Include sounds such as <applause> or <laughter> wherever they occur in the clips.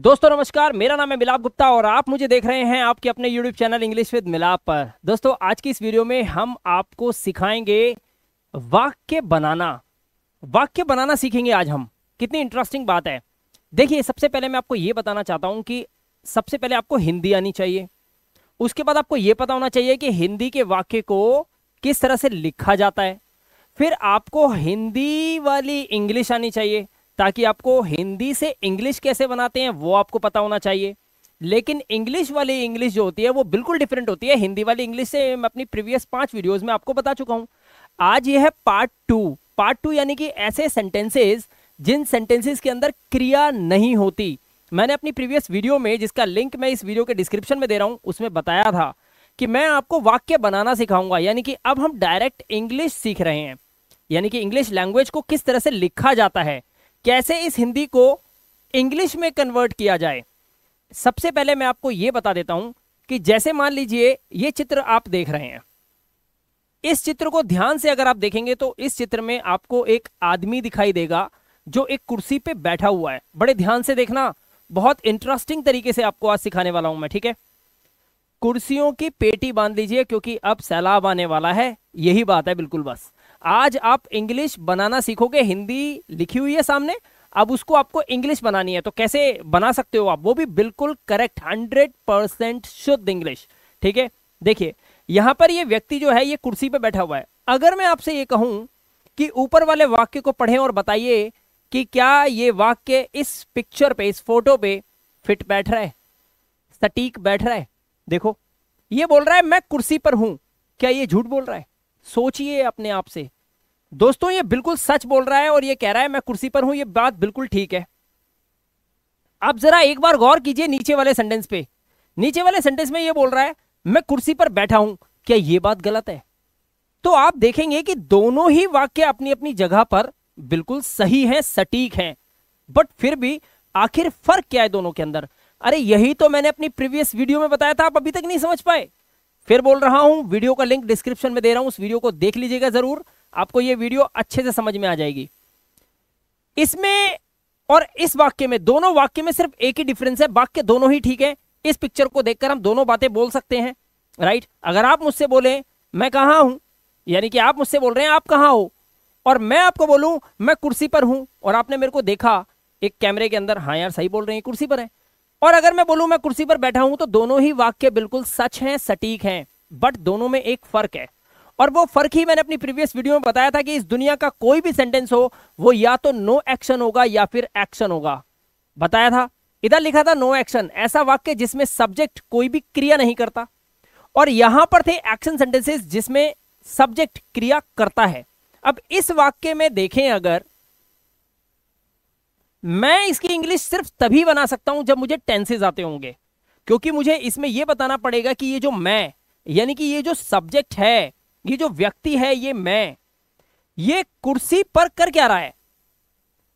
दोस्तों नमस्कार मेरा नाम है मिलाप गुप्ता और आप मुझे देख रहे हैं आपके अपने YouTube चैनल इंग्लिश विद मिलाप पर दोस्तों आज की इस वीडियो में हम आपको सिखाएंगे वाक्य बनाना वाक्य बनाना सीखेंगे आज हम कितनी इंटरेस्टिंग बात है देखिए सबसे पहले मैं आपको ये बताना चाहता हूँ कि सबसे पहले आपको हिंदी आनी चाहिए उसके बाद आपको ये पता होना चाहिए कि हिंदी के वाक्य को किस तरह से लिखा जाता है फिर आपको हिंदी वाली इंग्लिश आनी चाहिए ताकि आपको हिंदी से इंग्लिश कैसे बनाते हैं वो आपको पता होना चाहिए लेकिन इंग्लिश वाली इंग्लिश जो होती है वो बिल्कुल डिफरेंट होती है हिंदी वाली इंग्लिश से मैं अपनी प्रीवियस पांच वीडियोस में आपको बता चुका हूं आज ये है पार्ट टू पार्ट टू यानी कि ऐसे सेंटेंसेज जिन सेंटेंसेज के अंदर क्रिया नहीं होती मैंने अपनी प्रीवियस वीडियो में जिसका लिंक मैं इस वीडियो के डिस्क्रिप्शन में दे रहा हूं उसमें बताया था कि मैं आपको वाक्य बनाना सिखाऊंगा यानी कि अब हम डायरेक्ट इंग्लिश सीख रहे हैं यानी कि इंग्लिश लैंग्वेज को किस तरह से लिखा जाता है कैसे इस हिंदी को इंग्लिश में कन्वर्ट किया जाए सबसे पहले मैं आपको ये बता देता हूं कि जैसे मान लीजिए ये चित्र आप देख रहे हैं इस चित्र को ध्यान से अगर आप देखेंगे तो इस चित्र में आपको एक आदमी दिखाई देगा जो एक कुर्सी पे बैठा हुआ है बड़े ध्यान से देखना बहुत इंटरेस्टिंग तरीके से आपको आज सिखाने वाला हूं मैं ठीक है कुर्सियों की पेटी बांध लीजिए क्योंकि अब सैलाब आने वाला है यही बात है बिल्कुल बस आज आप इंग्लिश बनाना सीखोगे हिंदी लिखी हुई है सामने अब उसको आपको इंग्लिश बनानी है तो कैसे बना सकते हो आप वो भी बिल्कुल करेक्ट हंड्रेड परसेंट शुद्ध इंग्लिश ठीक है देखिए यहां पर ये व्यक्ति जो है ये कुर्सी पे बैठा हुआ है अगर मैं आपसे ये कहूं कि ऊपर वाले वाक्य को पढ़ें और बताइए कि क्या ये वाक्य इस पिक्चर पे इस फोटो पे फिट बैठ रहा है सटीक बैठ रहा है देखो ये बोल रहा है मैं कुर्सी पर हूं क्या ये झूठ बोल रहा है सोचिए अपने आप से दोस्तों ये बिल्कुल सच बोल रहा है और ये कह रहा है मैं कुर्सी पर हूं ये बात बिल्कुल ठीक है आप जरा एक बार गौर कीजिए नीचे वाले सेंटेंस पे नीचे वाले सेंटेंस में ये बोल रहा है मैं कुर्सी पर बैठा हूं क्या ये बात गलत है तो आप देखेंगे कि दोनों ही वाक्य अपनी अपनी जगह पर बिल्कुल सही है सटीक है बट फिर भी आखिर फर्क क्या है दोनों के अंदर अरे यही तो मैंने अपनी प्रीवियस वीडियो में बताया था आप अभी तक नहीं समझ पाए फिर बोल रहा हूँ वीडियो का लिंक डिस्क्रिप्शन में दे रहा हूं उस वीडियो को देख लीजिएगा ज़रूर आपको यह वीडियो अच्छे से समझ में आ जाएगी इसमें और इस वाक्य में दोनों वाक्य में सिर्फ एक ही डिफरेंस है वाक्य दोनों ही ठीक है इस पिक्चर को देखकर हम दोनों बातें बोल सकते हैं राइट अगर आप मुझसे बोले मैं कहा हूं यानी कि आप मुझसे बोल रहे हैं आप कहा हो और मैं आपको बोलूं मैं कुर्सी पर हूं और आपने मेरे को देखा एक कैमरे के अंदर हाँ यार सही बोल रहे हैं कुर्सी पर है और अगर मैं बोलूं मैं कुर्सी पर बैठा हूं तो दोनों ही वाक्य बिल्कुल सच हैं सटीक हैं बट दोनों में एक फर्क है और वो फर्क ही मैंने अपनी प्रीवियस वीडियो में बताया था कि इस दुनिया का कोई भी सेंटेंस हो वो या तो नो एक्शन होगा या फिर एक्शन होगा बताया था इधर लिखा था नो एक्शन ऐसा वाक्य जिसमें सब्जेक्ट कोई भी क्रिया नहीं करता और यहां पर थे एक्शन सेंटेंसेस जिसमें सब्जेक्ट क्रिया करता है अब इस वाक्य में देखें अगर मैं इसकी इंग्लिश सिर्फ तभी बना सकता हूं जब मुझे टेंसेज आते होंगे क्योंकि मुझे इसमें यह बताना पड़ेगा कि ये जो मैं यानी कि ये जो सब्जेक्ट है ये जो व्यक्ति है ये मैं ये कुर्सी पर कर क्या रहा है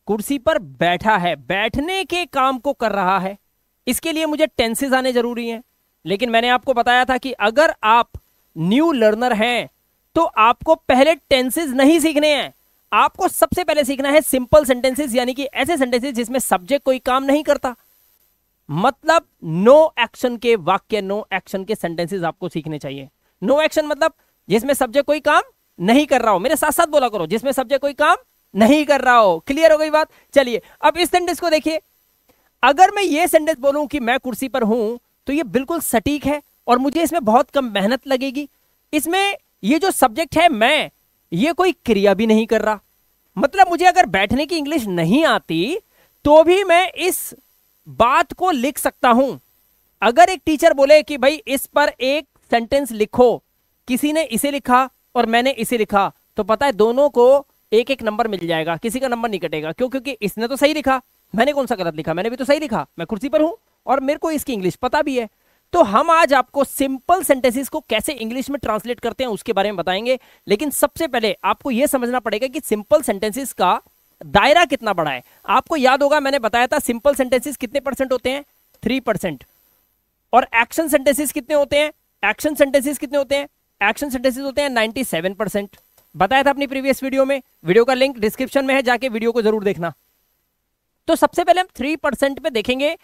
कुर्सी पर बैठा है बैठने के काम को कर रहा है इसके लिए मुझे टेंसेज आने जरूरी हैं लेकिन मैंने आपको बताया था कि अगर आप न्यू लर्नर हैं तो आपको पहले टेंसेज नहीं सीखने हैं आपको सबसे पहले सीखना है सिंपल सेंटेंसेस यानी कि ऐसे सेंटेंसेस जिसमें सब्जेक्ट कोई काम नहीं करता मतलब नो no एक्शन के वाक्य नो एक्शन के सेंटेंसेस आपको सीखने चाहिए नो no एक्शन मतलब जिसमें सब्जेक्ट कोई काम नहीं कर रहा हो मेरे साथ साथ बोला करो जिसमें सब्जेक्ट कोई काम नहीं कर रहा हो क्लियर हो गई बात चलिए अब इस सेंटेंस को देखिए अगर मैं ये सेंटेंस बोलूं कि मैं कुर्सी पर हूं तो ये बिल्कुल सटीक है और मुझे इसमें बहुत कम मेहनत लगेगी इसमें ये जो सब्जेक्ट है मैं ये कोई क्रिया भी नहीं कर रहा मतलब मुझे अगर बैठने की इंग्लिश नहीं आती तो भी मैं इस बात को लिख सकता हूं अगर एक टीचर बोले कि भाई इस पर एक सेंटेंस लिखो किसी ने इसे लिखा और मैंने इसे लिखा तो पता है दोनों को एक एक नंबर मिल जाएगा किसी का नंबर नहीं कटेगा क्यों क्योंकि इसने तो सही लिखा मैंने कौन सा गलत लिखा मैंने भी तो सही लिखा मैं कुर्सी पर हूं और मेरे को इसकी इंग्लिश पता भी है तो हम आज आपको सिंपल सेंटेंसेस को कैसे इंग्लिश में ट्रांसलेट करते हैं उसके बारे में बताएंगे लेकिन सबसे पहले आपको यह समझना पड़ेगा कि सिंपल सेंटेंसेस का दायरा कितना बड़ा है आपको याद होगा मैंने बताया था सिंपल सेंटेंसेस कितने परसेंट होते हैं थ्री परसेंट और एक्शन सेंटेंसेस कितने होते हैं एक्शन सेंटेंसेस कितने होते हैं एक्शन सेंटेंसेस होते हैं नाइनटी सेवन परसेंट बताया था अपनी प्रीवियस वीडियो में वीडियो का लिंक डिस्क्रिप्शन में है जाके वीडियो को जरूर देखना तो सबसे पहले हम थ्री परसेंट पे देखेंगे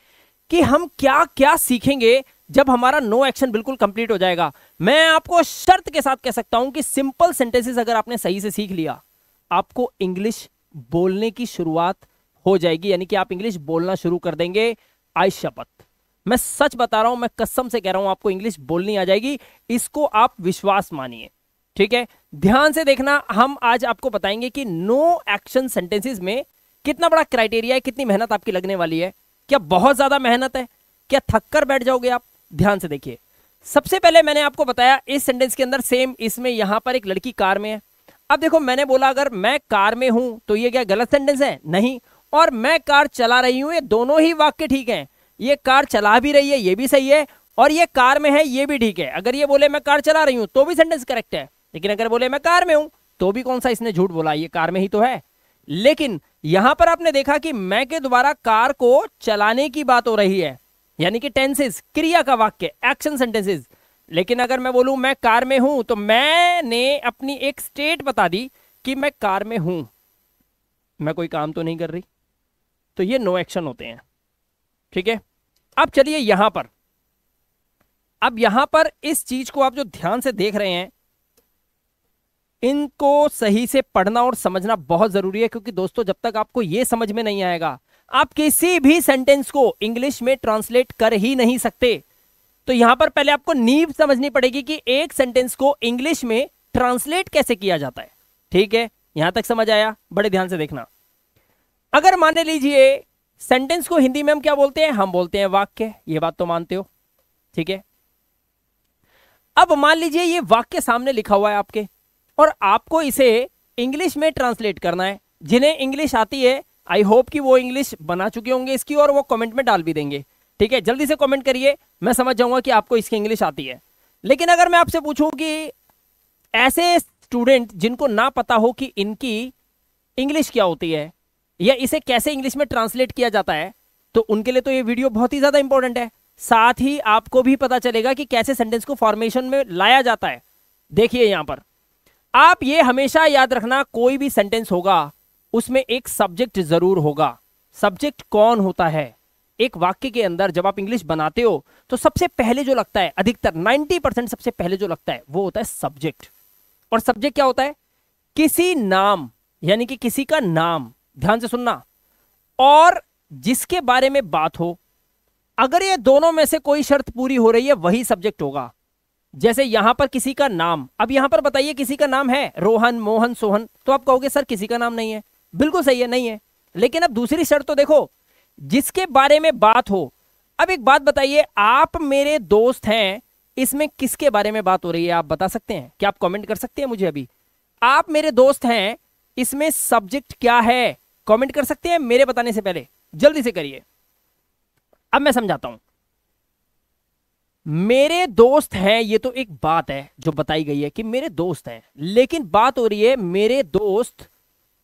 कि हम क्या क्या सीखेंगे जब हमारा नो एक्शन बिल्कुल कंप्लीट हो जाएगा मैं आपको शर्त के साथ कह सकता हूं कि सिंपल सेंटेंसेस अगर आपने सही से सीख लिया आपको इंग्लिश बोलने की शुरुआत हो जाएगी यानी कि आप इंग्लिश बोलना शुरू कर देंगे आई शपथ मैं सच बता रहा हूं मैं कसम से कह रहा हूं आपको इंग्लिश बोलनी आ जाएगी इसको आप विश्वास मानिए ठीक है ध्यान से देखना हम आज आपको बताएंगे कि नो एक्शन सेंटेंसेस में कितना बड़ा क्राइटेरिया है कितनी मेहनत आपकी लगने वाली है क्या बहुत ज्यादा मेहनत है क्या थककर बैठ जाओगे आप ध्यान से देखिए सबसे पहले मैंने आपको बताया इस सेंटेंस के अंदर सेम इसमें यहां पर एक लड़की कार में है अब देखो मैंने बोला अगर मैं कार में हूं तो ये क्या गलत सेंटेंस है नहीं और मैं कार चला रही हूं ये दोनों ही वाक्य ठीक हैं ये कार चला भी रही है ये भी सही है और ये कार में है ये भी ठीक है अगर ये बोले मैं कार चला रही हूं तो भी सेंटेंस करेक्ट है लेकिन अगर बोले मैं कार में हूं तो भी कौन सा इसने झूठ बोला ये कार में ही तो है लेकिन यहां पर आपने देखा कि मैं के द्वारा कार को चलाने की बात हो रही है यानी कि टेंसेस क्रिया का वाक्य एक्शन सेंटेंसेस लेकिन अगर मैं बोलूं मैं कार में हूं तो मैंने अपनी एक स्टेट बता दी कि मैं कार में हूं मैं कोई काम तो नहीं कर रही तो ये नो एक्शन होते हैं ठीक है अब चलिए यहां पर अब यहां पर इस चीज को आप जो ध्यान से देख रहे हैं इनको सही से पढ़ना और समझना बहुत जरूरी है क्योंकि दोस्तों जब तक आपको यह समझ में नहीं आएगा आप किसी भी सेंटेंस को इंग्लिश में ट्रांसलेट कर ही नहीं सकते तो यहां पर पहले आपको नींव समझनी पड़ेगी कि एक सेंटेंस को इंग्लिश में ट्रांसलेट कैसे किया जाता है ठीक है यहां तक समझ आया बड़े ध्यान से देखना अगर मान लीजिए सेंटेंस को हिंदी में हम क्या बोलते हैं हम बोलते हैं वाक्य ये बात तो मानते हो ठीक है अब मान लीजिए ये वाक्य सामने लिखा हुआ है आपके और आपको इसे इंग्लिश में ट्रांसलेट करना है जिन्हें इंग्लिश आती है आई होप कि वो इंग्लिश बना चुके होंगे इसकी और वो कमेंट में डाल भी देंगे ठीक है जल्दी से कमेंट करिए मैं समझ जाऊंगा कि आपको इसकी इंग्लिश आती है लेकिन अगर मैं आपसे पूछूं कि ऐसे स्टूडेंट जिनको ना पता हो कि इनकी इंग्लिश क्या होती है या इसे कैसे इंग्लिश में ट्रांसलेट किया जाता है तो उनके लिए तो ये वीडियो बहुत ही ज़्यादा इंपॉर्टेंट है साथ ही आपको भी पता चलेगा कि कैसे सेंटेंस को फॉर्मेशन में लाया जाता है देखिए यहां पर आप ये हमेशा याद रखना कोई भी सेंटेंस होगा उसमें एक सब्जेक्ट जरूर होगा सब्जेक्ट कौन होता है एक वाक्य के अंदर जब आप इंग्लिश बनाते हो तो सबसे पहले जो लगता है अधिकतर 90 परसेंट सबसे पहले जो लगता है वो होता है सब्जेक्ट और सब्जेक्ट क्या होता है किसी नाम यानी कि किसी का नाम ध्यान से सुनना और जिसके बारे में बात हो अगर ये दोनों में से कोई शर्त पूरी हो रही है वही सब्जेक्ट होगा जैसे यहां पर किसी का नाम अब यहां पर बताइए किसी का नाम है रोहन मोहन सोहन तो आप कहोगे सर किसी का नाम नहीं है बिल्कुल सही है नहीं है लेकिन अब दूसरी शर्त तो देखो जिसके बारे में बात हो अब एक बात बताइए आप मेरे दोस्त हैं इसमें किसके बारे में बात हो रही है आप बता सकते हैं क्या आप कमेंट कर सकते हैं मुझे अभी आप मेरे दोस्त हैं इसमें सब्जेक्ट क्या है कमेंट कर सकते हैं मेरे बताने से पहले जल्दी से करिए अब मैं समझाता हूं मेरे दोस्त हैं ये तो एक बात है जो बताई गई है कि मेरे दोस्त हैं लेकिन बात हो रही है मेरे दोस्त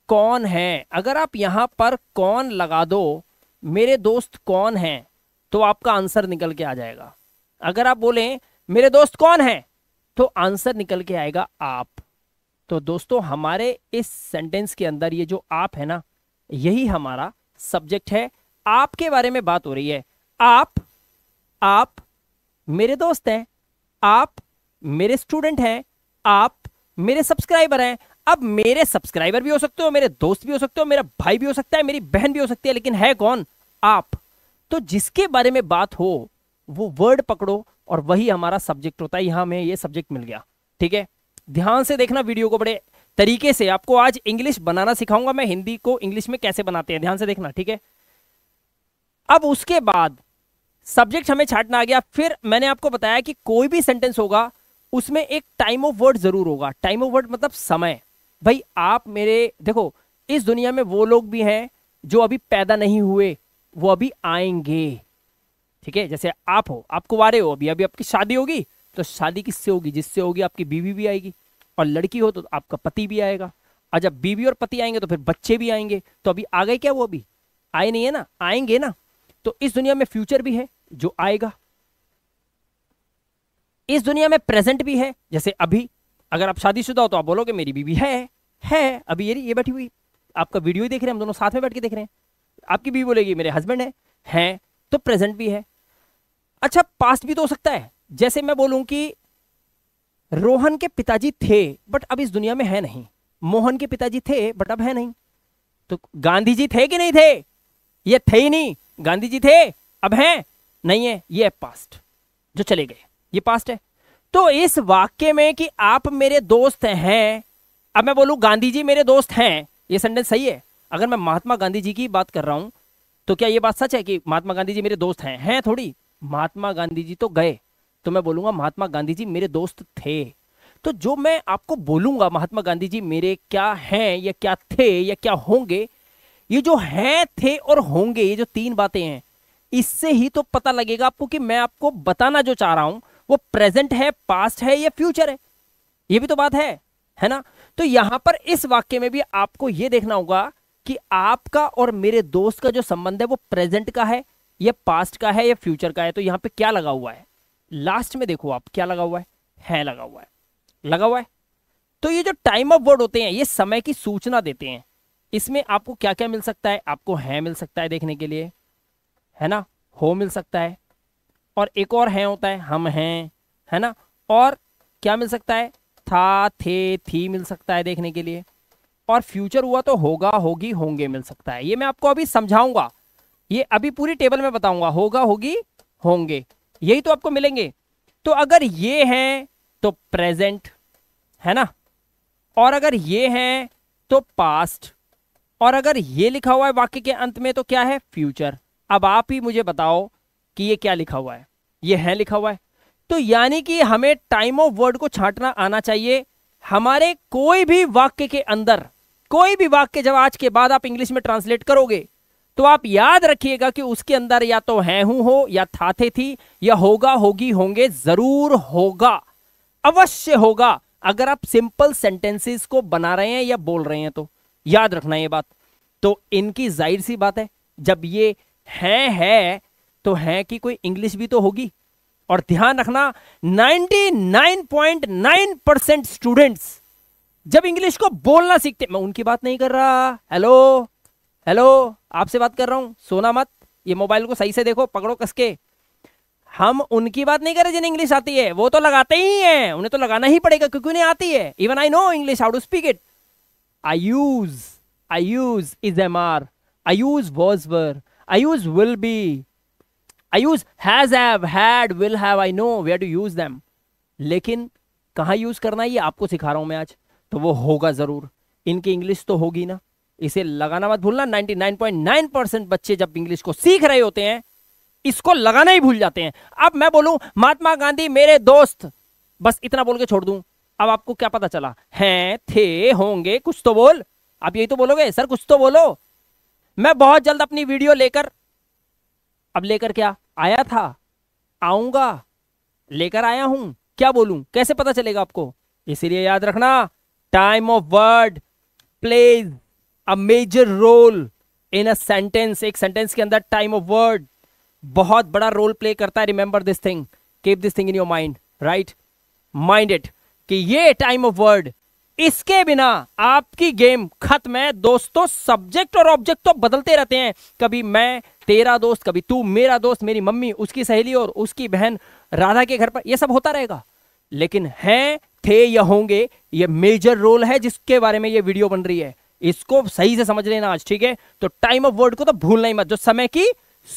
कौन है अगर आप यहाँ पर कौन लगा दो मेरे दोस्त कौन हैं तो आपका आंसर निकल के आ जाएगा अगर आप बोलें मेरे दोस्त कौन हैं तो आंसर निकल के आएगा आप तो दोस्तों हमारे इस सेंटेंस के अंदर ये जो आप है ना यही हमारा सब्जेक्ट है आपके बारे में बात हो रही है आप आप मेरे दोस्त हैं आप मेरे स्टूडेंट हैं आप मेरे सब्सक्राइबर हैं अब मेरे सब्सक्राइबर भी हो सकते हो मेरे दोस्त भी हो सकते हो मेरा भाई भी हो सकता है मेरी बहन भी हो सकती है लेकिन है कौन आप तो जिसके बारे में बात हो वो वर्ड पकड़ो और वही हमारा सब्जेक्ट होता है यहां हमें ये सब्जेक्ट मिल गया ठीक है ध्यान से देखना वीडियो को बड़े तरीके से आपको आज इंग्लिश बनाना सिखाऊंगा मैं हिंदी को इंग्लिश में कैसे बनाते हैं ध्यान से देखना ठीक है अब उसके बाद सब्जेक्ट हमें छाटना आ गया फिर मैंने आपको बताया कि कोई भी सेंटेंस होगा उसमें एक टाइम ऑफ वर्ड जरूर होगा टाइम ऑफ वर्ड मतलब समय भाई आप मेरे देखो इस दुनिया में वो लोग भी हैं जो अभी पैदा नहीं हुए वो अभी आएंगे ठीक है जैसे आप हो आप कुवारे हो अभी अभी आपकी शादी होगी तो शादी किससे होगी जिससे होगी आपकी बीवी भी आएगी और लड़की हो तो आपका पति भी आएगा और जब बीवी और पति आएंगे तो फिर बच्चे भी आएंगे तो अभी आ गए क्या वो अभी आए नहीं है ना आएंगे ना तो इस दुनिया में फ्यूचर भी है जो आएगा इस दुनिया में प्रेजेंट भी है जैसे अभी अगर आप शादीशुदा हो तो आप बोलोगे मेरी बीवी है है अभी ये ये बैठी हुई आपका वीडियो ही देख रहे हैं हम दोनों साथ में बैठ के देख रहे हैं आपकी बीवी बोलेगी मेरे हस्बैंड है हैं तो प्रेजेंट भी है अच्छा पास्ट भी तो हो सकता है जैसे मैं बोलूं कि रोहन के पिताजी थे बट अब इस दुनिया में है नहीं मोहन के पिताजी थे बट अब है नहीं तो गांधी जी थे कि नहीं थे ये थे ही नहीं गांधी जी थे अब हैं नहीं है ये है पास्ट जो चले गए ये पास्ट है तो इस वाक्य में कि आप मेरे दोस्त हैं अब मैं बोलूं गांधी जी मेरे दोस्त हैं ये सेंटेंस सही है अगर मैं महात्मा गांधी जी की बात कर रहा हूं तो क्या ये बात सच है कि महात्मा गांधी जी मेरे दोस्त हैं हैं थोड़ी महात्मा गांधी जी तो गए तो मैं बोलूंगा महात्मा गांधी जी मेरे दोस्त थे तो जो मैं आपको बोलूंगा महात्मा गांधी जी मेरे क्या हैं या क्या थे या क्या होंगे ये जो हैं थे और होंगे ये जो तीन बातें हैं इससे ही तो पता लगेगा आपको कि मैं आपको बताना जो चाह रहा हूं वो प्रेजेंट है पास्ट है या फ्यूचर है ये भी तो बात है है ना तो यहां पर इस वाक्य में भी आपको यह देखना होगा कि आपका और मेरे दोस्त का जो संबंध है वो प्रेजेंट का है या पास्ट का है या फ्यूचर का है तो यहां पे क्या लगा हुआ है लास्ट में देखो आप क्या लगा हुआ है है लगा हुआ है लगा हुआ है तो ये जो टाइम ऑफ वर्ड होते हैं ये समय की सूचना देते हैं इसमें आपको क्या क्या मिल सकता है आपको है मिल सकता है देखने के लिए है ना हो मिल सकता है और एक और है होता है हम हैं है ना और क्या मिल सकता है था थे थी मिल सकता है देखने के लिए और फ्यूचर हुआ तो होगा होगी होंगे मिल सकता है ये मैं आपको अभी समझाऊंगा ये अभी पूरी टेबल में बताऊंगा होगा होगी होंगे यही तो आपको मिलेंगे तो अगर ये हैं तो प्रेजेंट है ना और अगर ये हैं तो पास्ट और अगर ये लिखा हुआ है वाक्य के अंत में तो क्या है फ्यूचर अब आप ही मुझे बताओ कि ये क्या लिखा हुआ है ये है लिखा हुआ है तो यानी कि हमें टाइम ऑफ वर्ड को छांटना आना चाहिए हमारे कोई भी वाक्य के अंदर कोई भी वाक्य जब आज के बाद आप इंग्लिश में ट्रांसलेट करोगे तो आप याद रखिएगा कि उसके अंदर या तो है हूं हो या थे थी या होगा होगी होंगे जरूर होगा अवश्य होगा अगर आप सिंपल सेंटेंसेस को बना रहे हैं या बोल रहे हैं तो याद रखना ये बात तो इनकी जाहिर सी बात है जब ये है है तो है कि कोई इंग्लिश भी तो होगी और ध्यान रखना 99.9 परसेंट स्टूडेंट्स जब इंग्लिश को बोलना सीखते मैं उनकी बात नहीं कर रहा हेलो हेलो आपसे बात कर रहा हूं सोना मत ये मोबाइल को सही से देखो पकड़ो कसके हम उनकी बात नहीं कर रहे जिन्हें इंग्लिश आती है वो तो लगाते ही हैं उन्हें तो लगाना ही पड़ेगा क्योंकि उन्हें आती है even I know English how to speak it I use I use is am are I use was were I use will be I use has have had will have I know where to use them लेकिन कहाँ use करना है ये आपको सिखा रहा हूं मैं आज तो वो होगा जरूर इनकी इंग्लिश तो होगी ना इसे लगाना मत भूलना 99.9 परसेंट बच्चे जब इंग्लिश को सीख रहे होते हैं इसको लगाना ही भूल जाते हैं अब मैं बोलूं महात्मा गांधी मेरे दोस्त बस इतना बोल के छोड़ दूं अब आपको क्या पता चला हैं थे होंगे कुछ तो बोल आप यही तो बोलोगे सर कुछ तो बोलो मैं बहुत जल्द अपनी वीडियो लेकर अब लेकर क्या आया था आऊंगा लेकर आया हूं क्या बोलूं कैसे पता चलेगा आपको इसीलिए याद रखना time of word plays a major role in a sentence एक सेंटेंस के अंदर टाइम ऑफ वर्ड बहुत बड़ा रोल प्ले करता है remember this thing keep this thing in your mind right mind it कि ये टाइम ऑफ वर्ड इसके बिना आपकी गेम खत्म है दोस्तों सब्जेक्ट और ऑब्जेक्ट तो बदलते रहते हैं कभी मैं तेरा दोस्त कभी तू मेरा दोस्त मेरी मम्मी उसकी सहेली और उसकी बहन राधा के घर पर यह सब होता रहेगा लेकिन हैं थे या होंगे ये मेजर रोल है जिसके बारे में ये वीडियो बन रही है इसको सही से समझ लेना आज ठीक है तो टाइम ऑफ वर्ड को तो भूलना ही मत जो समय की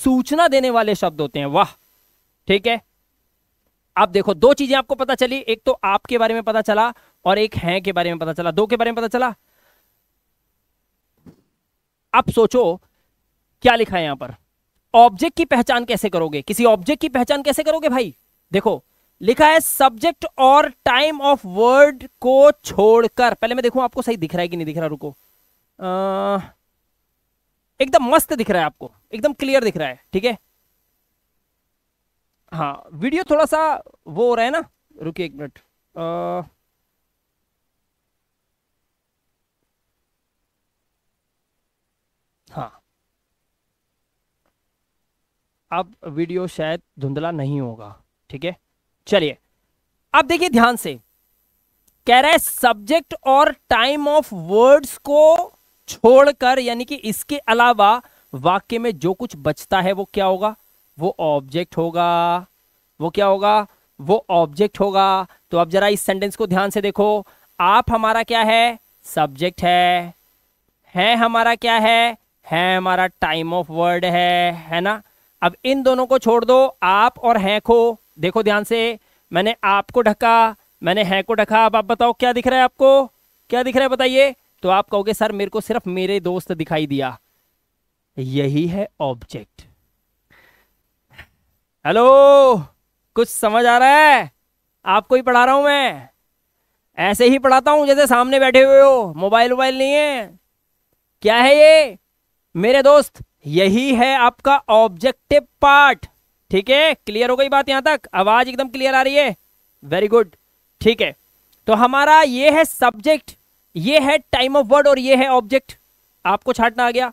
सूचना देने वाले शब्द होते हैं वाह ठीक है अब देखो दो चीजें आपको पता चली एक तो आपके बारे में पता चला और एक है के बारे में पता चला दो के बारे में पता चला अब सोचो क्या लिखा है यहां पर ऑब्जेक्ट की पहचान कैसे करोगे किसी ऑब्जेक्ट की पहचान कैसे करोगे भाई देखो लिखा है सब्जेक्ट और टाइम ऑफ वर्ड को छोड़कर पहले मैं देखूं आपको सही दिख रहा है कि नहीं दिख रहा रुको एकदम मस्त दिख रहा है आपको एकदम क्लियर दिख रहा है ठीक है हाँ वीडियो थोड़ा सा वो हो रहा है ना रुकिए एक मिनट अब वीडियो शायद धुंधला नहीं होगा ठीक है चलिए अब देखिए ध्यान से कह रहा है सब्जेक्ट और टाइम ऑफ वर्ड्स को छोड़कर यानी कि इसके अलावा वाक्य में जो कुछ बचता है वो क्या होगा वो ऑब्जेक्ट होगा वो क्या होगा वो ऑब्जेक्ट होगा तो अब जरा इस सेंटेंस को ध्यान से देखो आप हमारा क्या है सब्जेक्ट है है हमारा क्या है है हमारा टाइम ऑफ वर्ड है है ना अब इन दोनों को छोड़ दो आप और हैं को देखो ध्यान से मैंने आपको ढका मैंने हैं को ढका अब आप बताओ क्या दिख रहा है आपको क्या दिख रहा है बताइए तो आप कहोगे सर मेरे को सिर्फ मेरे दोस्त दिखाई दिया यही है ऑब्जेक्ट हेलो कुछ समझ आ रहा है आपको ही पढ़ा रहा हूं मैं ऐसे ही पढ़ाता हूं जैसे सामने बैठे हुए हो मोबाइल वोबाइल नहीं है क्या है ये मेरे दोस्त यही है आपका ऑब्जेक्टिव पार्ट ठीक है क्लियर हो गई बात यहां तक आवाज एकदम क्लियर आ रही है वेरी गुड ठीक है तो हमारा ये है सब्जेक्ट ये है टाइम ऑफ वर्ड और ये है ऑब्जेक्ट आपको छाटना आ गया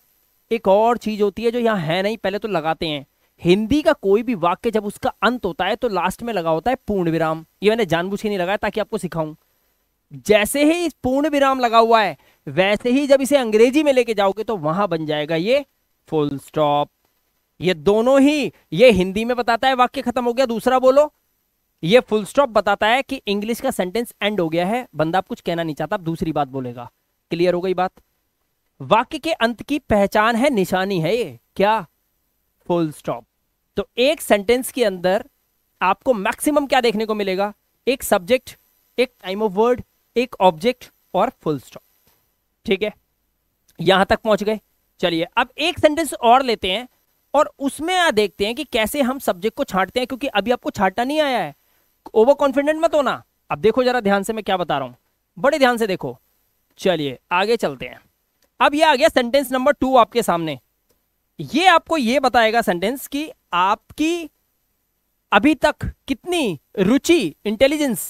एक और चीज होती है जो यहां है नहीं पहले तो लगाते हैं हिंदी का कोई भी वाक्य जब उसका अंत होता है तो लास्ट में लगा होता है पूर्ण विराम ये मैंने जानबूझ के नहीं लगाया ताकि आपको सिखाऊं जैसे ही पूर्ण विराम लगा हुआ है वैसे ही जब इसे अंग्रेजी में लेके जाओगे तो वहां बन जाएगा ये फुल स्टॉप ये दोनों ही ये हिंदी में बताता है वाक्य खत्म हो गया दूसरा बोलो ये फुल स्टॉप बताता है कि इंग्लिश का सेंटेंस एंड हो गया है बंदा आप कुछ कहना नहीं चाहता दूसरी बात बोलेगा क्लियर हो गई बात वाक्य के अंत की पहचान है निशानी है ये क्या फुल स्टॉप तो एक सेंटेंस के अंदर आपको मैक्सिमम क्या देखने को मिलेगा एक सब्जेक्ट एक टाइम ऑफ वर्ड एक ऑब्जेक्ट और फुल स्टॉप ठीक है यहां तक पहुंच गए चलिए अब एक सेंटेंस और लेते हैं और उसमें आ देखते हैं कि कैसे हम सब्जेक्ट को छांटते हैं क्योंकि अभी आपको छांटना नहीं आया है ओवर कॉन्फिडेंट मत होना अब देखो जरा ध्यान से मैं क्या बता रहा हूं बड़े ध्यान से देखो चलिए आगे चलते हैं अब ये आ गया सेंटेंस नंबर टू आपके सामने ये आपको ये बताएगा सेंटेंस कि आपकी अभी तक कितनी रुचि इंटेलिजेंस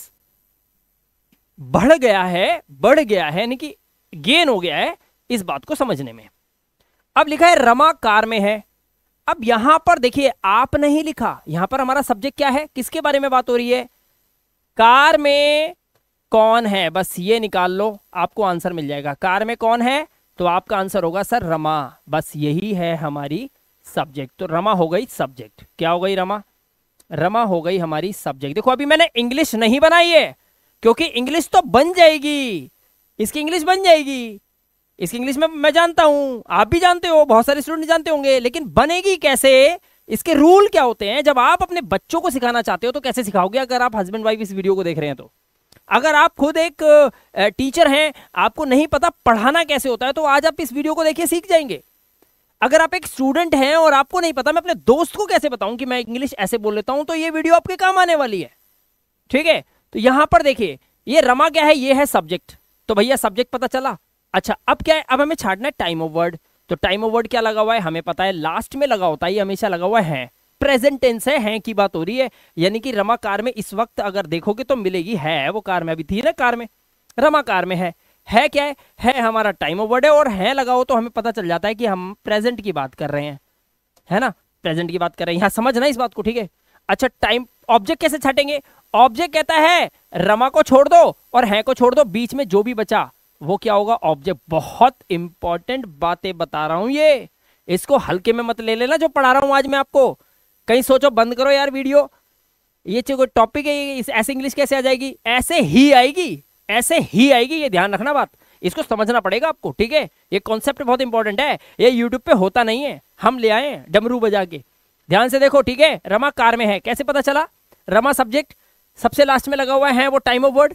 बढ़ गया है बढ़ गया है यानी कि गेन हो गया है इस बात को समझने में अब लिखा है रमा कार में है अब यहां पर देखिए आप नहीं लिखा यहां पर हमारा सब्जेक्ट क्या है किसके बारे में बात हो रही है कार में कौन है बस ये निकाल लो आपको आंसर मिल जाएगा कार में कौन है तो आपका आंसर होगा सर रमा बस यही है हमारी सब्जेक्ट तो रमा हो गई सब्जेक्ट क्या हो गई रमा रमा हो गई हमारी सब्जेक्ट देखो अभी मैंने इंग्लिश नहीं बनाई है क्योंकि इंग्लिश तो बन जाएगी इसकी इंग्लिश बन जाएगी इसकी इंग्लिश में मैं जानता हूं आप भी जानते हो बहुत सारे स्टूडेंट जानते होंगे लेकिन बनेगी कैसे इसके रूल क्या होते हैं जब आप अपने बच्चों को सिखाना चाहते हो तो कैसे सिखाओगे अगर आप हस्बैंड वाइफ इस वीडियो को देख रहे हैं तो अगर आप खुद एक टीचर हैं आपको नहीं पता पढ़ाना कैसे होता है तो आज आप इस वीडियो को देखिए सीख जाएंगे अगर आप एक स्टूडेंट हैं और आपको नहीं पता मैं अपने दोस्त को कैसे बताऊं कि मैं इंग्लिश ऐसे बोल लेता हूं तो ये वीडियो आपके काम आने वाली है ठीक है तो यहां पर देखिए ये रमा क्या है ये है सब्जेक्ट तो भैया सब्जेक्ट पता चला अच्छा अब क्या है अब हमें छाटना है टाइम ऑफ वर्ड तो टाइम ऑफ वर्ड क्या लगा हुआ है हमें पता है लास्ट में लगा होता है हमेशा लगा हुआ है प्रेजेंट टेंस है हैं की बात हो रही है यानी कि रमा कार में इस वक्त अगर देखोगे तो मिलेगी है वो कार में अभी थी ना कार में रमा कार में है है क्या है है हमारा टाइम ऑफ वर्ड है और है लगाओ तो हमें पता चल जाता है कि हम प्रेजेंट की बात कर रहे हैं है ना प्रेजेंट की बात कर रहे हैं यहाँ समझना इस बात को ठीक है अच्छा टाइम ऑब्जेक्ट कैसे छाटेंगे ऑब्जेक्ट कहता है रमा को छोड़ दो और है को छोड़ दो बीच में जो भी बचा वो क्या होगा ऑब्जेक्ट बहुत इंपॉर्टेंट बातें बता रहा हूं ये इसको हल्के में मत ले लेना जो पढ़ा रहा हूं आज मैं आपको कहीं सोचो बंद करो यार वीडियो ये कोई टॉपिक है इस ऐसे इंग्लिश कैसे आ जाएगी ऐसे ही आएगी ऐसे ही आएगी ये ध्यान रखना बात इसको समझना पड़ेगा आपको ठीक है ये कॉन्सेप्ट बहुत इंपॉर्टेंट है ये यूट्यूब पे होता नहीं है हम ले आए डमरू बजा के ध्यान से देखो ठीक है रमा कार में है कैसे पता चला रमा सब्जेक्ट सबसे लास्ट में लगा हुआ है वो टाइम ऑफ वर्ड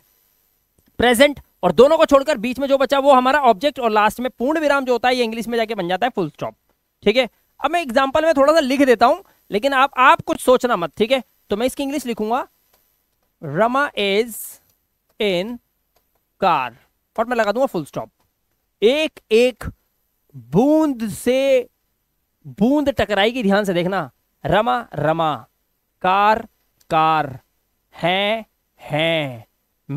प्रेजेंट और दोनों को छोड़कर बीच में जो बचा वो हमारा ऑब्जेक्ट और लास्ट में पूर्ण विराम जो होता है ये इंग्लिश में जाके बन जाता है फुल स्टॉप ठीक है अब मैं एग्जाम्पल में थोड़ा सा लिख देता हूं लेकिन आप आप कुछ सोचना मत ठीक है तो मैं इसकी इंग्लिश लिखूंगा रमा इज इन कार और मैं लगा दूंगा फुल स्टॉप एक एक बूंद से बूंद टकराएगी ध्यान से देखना रमा रमा कार कार है है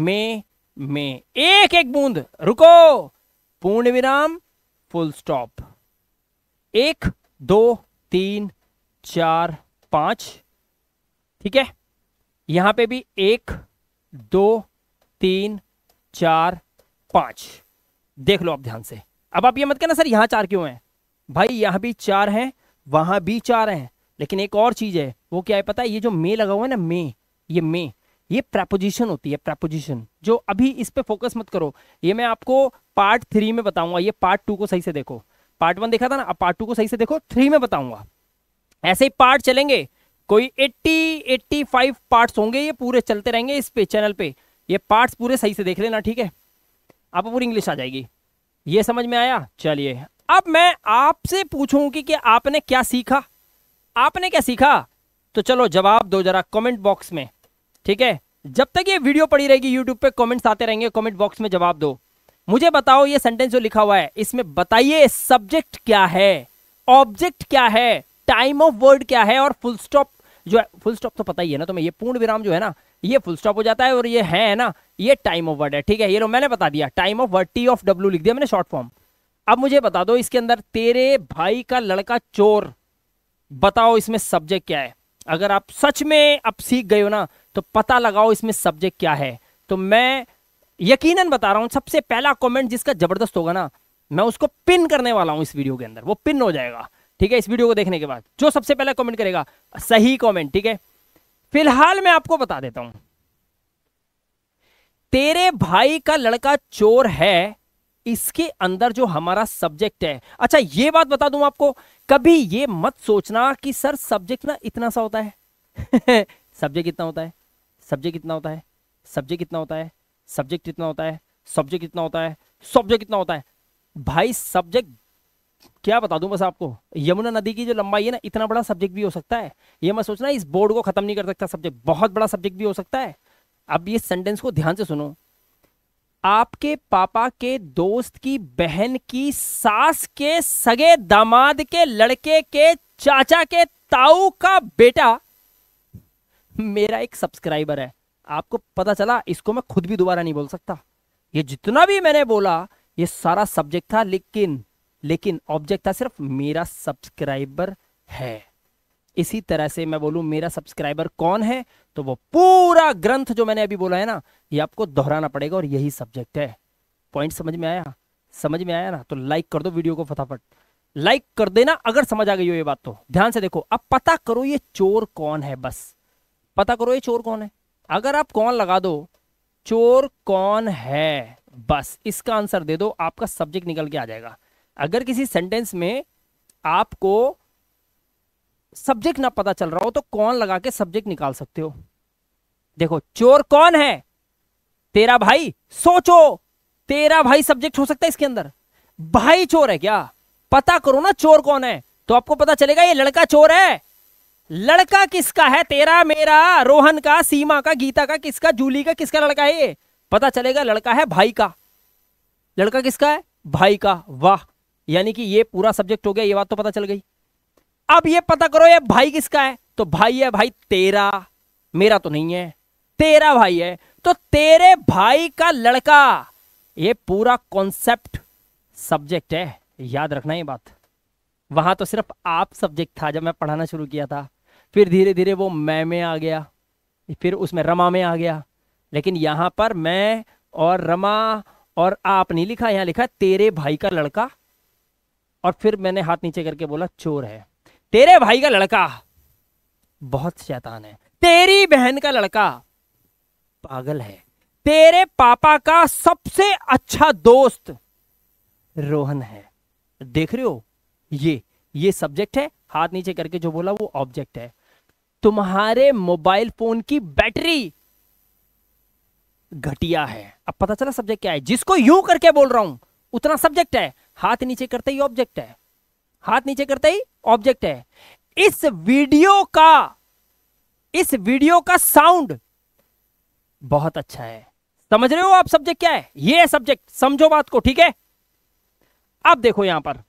में में एक एक बूंद रुको पूर्ण विराम फुल स्टॉप एक दो तीन चार पांच ठीक है यहां पे भी एक दो तीन चार पांच देख लो आप ध्यान से अब आप ये मत कहना सर यहां चार क्यों हैं भाई यहां भी चार हैं वहां भी चार हैं लेकिन एक और चीज है वो क्या है पता है ये जो मे लगा हुआ है ना मे ये मे ये प्रपोजिशन होती है प्रपोजिशन जो अभी इस पे फोकस मत करो ये मैं आपको पार्ट थ्री में बताऊंगा ये पार्ट टू को सही से देखो पार्ट वन देखा था ना अब पार्ट टू को सही से देखो थ्री में बताऊंगा ऐसे ही पार्ट चलेंगे कोई एट्टी एट्टी फाइव पार्ट होंगे ये पूरे चलते रहेंगे इस पे चैनल पे ये पार्ट पूरे सही से देख लेना ठीक है आपको पूरी इंग्लिश आ जाएगी ये समझ में आया चलिए अब मैं आपसे पूछूं कि, कि आपने क्या सीखा आपने क्या सीखा तो चलो जवाब दो जरा कमेंट बॉक्स में ठीक है जब तक ये वीडियो पड़ी रहेगी यूट्यूब पे कमेंट्स आते रहेंगे कमेंट बॉक्स में जवाब दो मुझे बताओ ये सेंटेंस जो लिखा हुआ है इसमें बताइए सब्जेक्ट क्या है ऑब्जेक्ट क्या है टाइम ऑफ वर्ड क्या है और फुल स्टॉप जो है फुल स्टॉप तो पता ही है ना तुम्हें ये पूर्ण विराम जो है ना ये फुल स्टॉप हो जाता है और ये है ना ये टाइम ऑफ वर्ड है ठीक है ये लो मैंने बता दिया time of word T of W लिख दिया मैंने शॉर्ट फॉर्म अब मुझे बता दो इसके अंदर तेरे भाई का लड़का चोर बताओ इसमें सब्जेक्ट क्या है अगर आप सच में अब सीख गए हो ना तो पता लगाओ इसमें सब्जेक्ट क्या है तो मैं यकीनन बता रहा हूं सबसे पहला कमेंट जिसका जबरदस्त होगा ना मैं उसको पिन करने वाला हूं इस वीडियो के अंदर वो पिन हो जाएगा ठीक है इस वीडियो को देखने के बाद जो सबसे पहला कमेंट करेगा सही कमेंट ठीक है फिलहाल मैं आपको बता देता हूं तेरे भाई का लड़का चोर है इसके अंदर जो हमारा सब्जेक्ट है अच्छा ये बात बता दूं आपको कभी ये मत सोचना कि सर सब्जेक्ट ना इतना सा होता है सब्जेक्ट <laughs> इतना होता है सब्जेक्ट कितना होता है सब्जेक्ट कितना होता है सब्जेक्ट कितना होता है सब्जेक्ट कितना होता है सब्जेक्ट कितना होता है भाई सब्जेक्ट क्या बता दूं बस आपको यमुना नदी की जो लंबाई है ना इतना बड़ा सब्जेक्ट भी हो सकता है ये मैं सोचना इस बोर्ड को खत्म नहीं कर सकता सब्जेक्ट बहुत बड़ा सब्जेक्ट भी हो सकता है अब ये सेंटेंस को ध्यान से सुनो आपके पापा के दोस्त की बहन की सास के सगे दामाद के लड़के के चाचा के ताऊ का बेटा मेरा एक सब्सक्राइबर है आपको पता चला इसको मैं खुद भी दोबारा नहीं बोल सकता ये जितना भी मैंने बोला ये सारा सब्जेक्ट था लेकिन लेकिन ऑब्जेक्ट था सिर्फ मेरा सब्सक्राइबर है इसी तरह से मैं बोलूं मेरा सब्सक्राइबर कौन है तो वो पूरा ग्रंथ जो मैंने अभी बोला है ना ये आपको दोहराना पड़ेगा और यही सब्जेक्ट है पॉइंट समझ में आया समझ में आया ना तो लाइक कर दो वीडियो को फटाफट लाइक कर देना अगर समझ आ गई हो ये बात तो ध्यान से देखो अब पता करो ये चोर कौन है बस पता करो ये चोर कौन है अगर आप कौन लगा दो चोर कौन है बस इसका आंसर दे दो आपका सब्जेक्ट निकल के आ जाएगा अगर किसी सेंटेंस में आपको सब्जेक्ट ना पता चल रहा हो तो कौन लगा के सब्जेक्ट निकाल सकते हो देखो चोर कौन है तेरा भाई सोचो तेरा भाई सब्जेक्ट हो सकता है इसके अंदर भाई चोर है क्या पता करो ना चोर कौन है तो आपको पता चलेगा ये लड़का चोर है लड़का किसका है तेरा मेरा रोहन का सीमा का गीता का किसका जूली का किसका लड़का है ये पता चलेगा लड़का है भाई का लड़का किसका है भाई का वाह यानी कि ये पूरा सब्जेक्ट हो गया ये बात तो पता चल गई अब ये पता करो ये भाई किसका है तो भाई है भाई तेरा मेरा तो नहीं है तेरा भाई है तो तेरे भाई का लड़का ये पूरा कॉन्सेप्ट सब्जेक्ट है याद रखना ये बात वहाँ तो सिर्फ आप सब्जेक्ट था जब मैं पढ़ाना शुरू किया था फिर धीरे धीरे वो मैं में आ गया फिर उसमें रमा में आ गया लेकिन यहाँ पर मैं और रमा और आप नहीं लिखा यहाँ लिखा तेरे भाई का लड़का और फिर मैंने हाथ नीचे करके बोला चोर है तेरे भाई का लड़का बहुत शैतान है तेरी बहन का लड़का पागल है तेरे पापा का सबसे अच्छा दोस्त रोहन है देख रहे हो ये ये सब्जेक्ट है हाथ नीचे करके जो बोला वो ऑब्जेक्ट है तुम्हारे मोबाइल फोन की बैटरी घटिया है अब पता चला सब्जेक्ट क्या है जिसको यू करके बोल रहा हूं उतना सब्जेक्ट है हाथ नीचे करते ही ऑब्जेक्ट है हाथ नीचे करते ही ऑब्जेक्ट है इस वीडियो का इस वीडियो का साउंड बहुत अच्छा है समझ रहे हो आप सब्जेक्ट क्या है ये है सब्जेक्ट समझो बात को ठीक है अब देखो यहां पर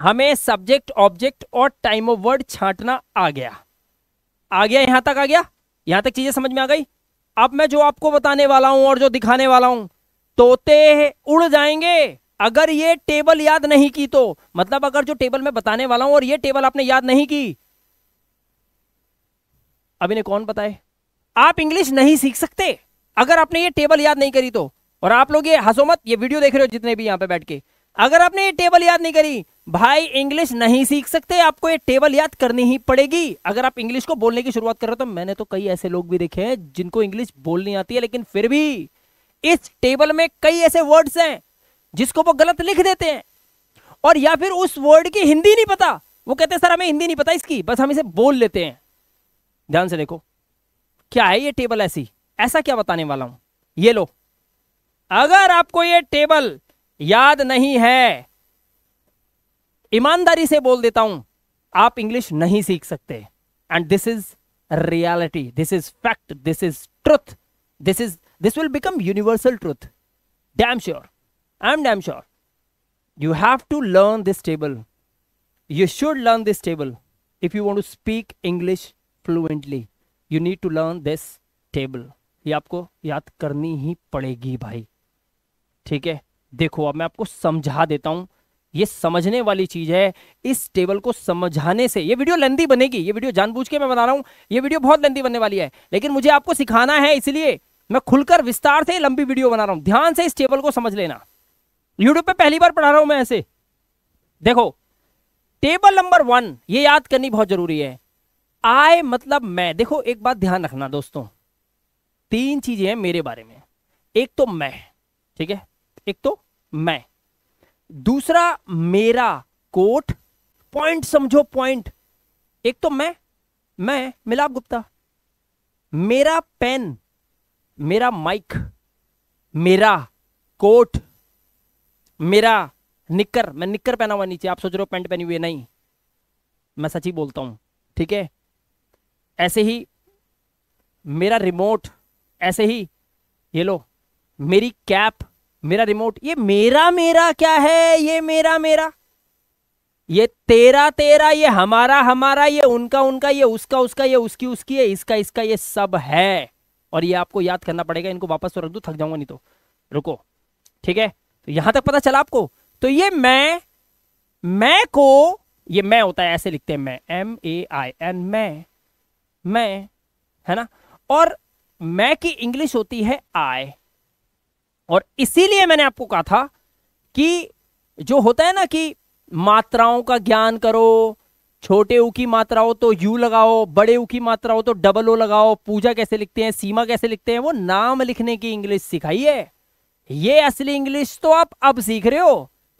हमें सब्जेक्ट ऑब्जेक्ट और टाइम ऑफ वर्ड छांटना आ गया आ गया यहां तक आ गया यहां तक चीजें समझ में आ गई अब मैं जो आपको बताने वाला हूं और जो दिखाने वाला हूं तोते उड़ जाएंगे अगर ये टेबल याद नहीं की तो मतलब अगर जो टेबल मैं बताने वाला हूं और ये टेबल आपने याद नहीं की अभी ने कौन बताए आप इंग्लिश नहीं सीख सकते अगर आपने ये टेबल याद नहीं करी तो और आप लोग ये हंसो मत ये वीडियो देख रहे हो जितने भी यहां पे बैठ के अगर आपने ये टेबल याद नहीं करी भाई इंग्लिश नहीं सीख सकते आपको ये टेबल याद करनी ही पड़ेगी अगर आप इंग्लिश को बोलने की शुरुआत कर रहे हो तो मैंने तो कई ऐसे लोग भी देखे हैं जिनको इंग्लिश बोलनी आती है लेकिन फिर भी इस टेबल में कई ऐसे वर्ड्स हैं जिसको वो गलत लिख देते हैं और या फिर उस वर्ड की हिंदी नहीं पता वो कहते हैं सर हमें हिंदी नहीं पता इसकी बस हम इसे बोल लेते हैं ध्यान से देखो क्या है ये टेबल ऐसी ऐसा क्या बताने वाला हूं ये लो अगर आपको ये टेबल याद नहीं है ईमानदारी से बोल देता हूं आप इंग्लिश नहीं सीख सकते and this is reality this is fact this is truth this is this will become universal truth damn sure I am damn sure you have to learn this table you should learn this table if you want to speak English fluently you need to learn this table ये आपको याद करनी ही पड़ेगी भाई ठीक है देखो अब मैं आपको समझा देता हूं ये समझने वाली चीज है इस टेबल को समझाने से ये वीडियो लेंदी बनेगी ये वीडियो जानबूझ के मैं बना रहा हूं ये वीडियो बहुत लेंदी बनने वाली है लेकिन मुझे आपको सिखाना है इसलिए मैं खुलकर विस्तार से लंबी वीडियो बना रहा हूं ध्यान से इस टेबल को समझ लेना यूट्यूब पे पहली बार पढ़ा रहा हूं मैं ऐसे देखो टेबल नंबर वन ये याद करनी बहुत जरूरी है आई मतलब मैं देखो एक बात ध्यान रखना दोस्तों तीन चीजें हैं मेरे बारे में एक तो मैं ठीक है एक तो मैं दूसरा मेरा कोट पॉइंट समझो पॉइंट एक तो मैं मैं मिलाप गुप्ता मेरा पेन मेरा माइक मेरा कोट मेरा निकर मैं निकर पहना हुआ नीचे आप सोच रहे हो पैंट पहनी हुई है नहीं मैं सच ही बोलता हूं ठीक है ऐसे ही मेरा रिमोट ऐसे ही ये लो मेरी कैप मेरा रिमोट ये मेरा मेरा क्या है ये मेरा मेरा ये तेरा तेरा ये हमारा हमारा ये उनका उनका ये उसका उसका ये उसकी उसकी है इसका इसका ये सब है और ये आपको याद करना पड़ेगा इनको वापस तो रख दो थक जाऊंगा नहीं तो रुको ठीक है तो यहां तक पता चला आपको तो ये मैं मैं को ये मैं होता है ऐसे लिखते हैं मैं एम ए आई एन मैं मैं है ना और मैं की इंग्लिश होती है आई और इसीलिए मैंने आपको कहा था कि जो होता है ना कि मात्राओं का ज्ञान करो छोटे ऊ की मात्रा हो तो यू लगाओ बड़े ऊ की मात्रा हो तो डबल ओ लगाओ पूजा कैसे लिखते हैं सीमा कैसे लिखते हैं वो नाम लिखने की इंग्लिश सिखाई है ये असली इंग्लिश तो आप अब सीख रहे हो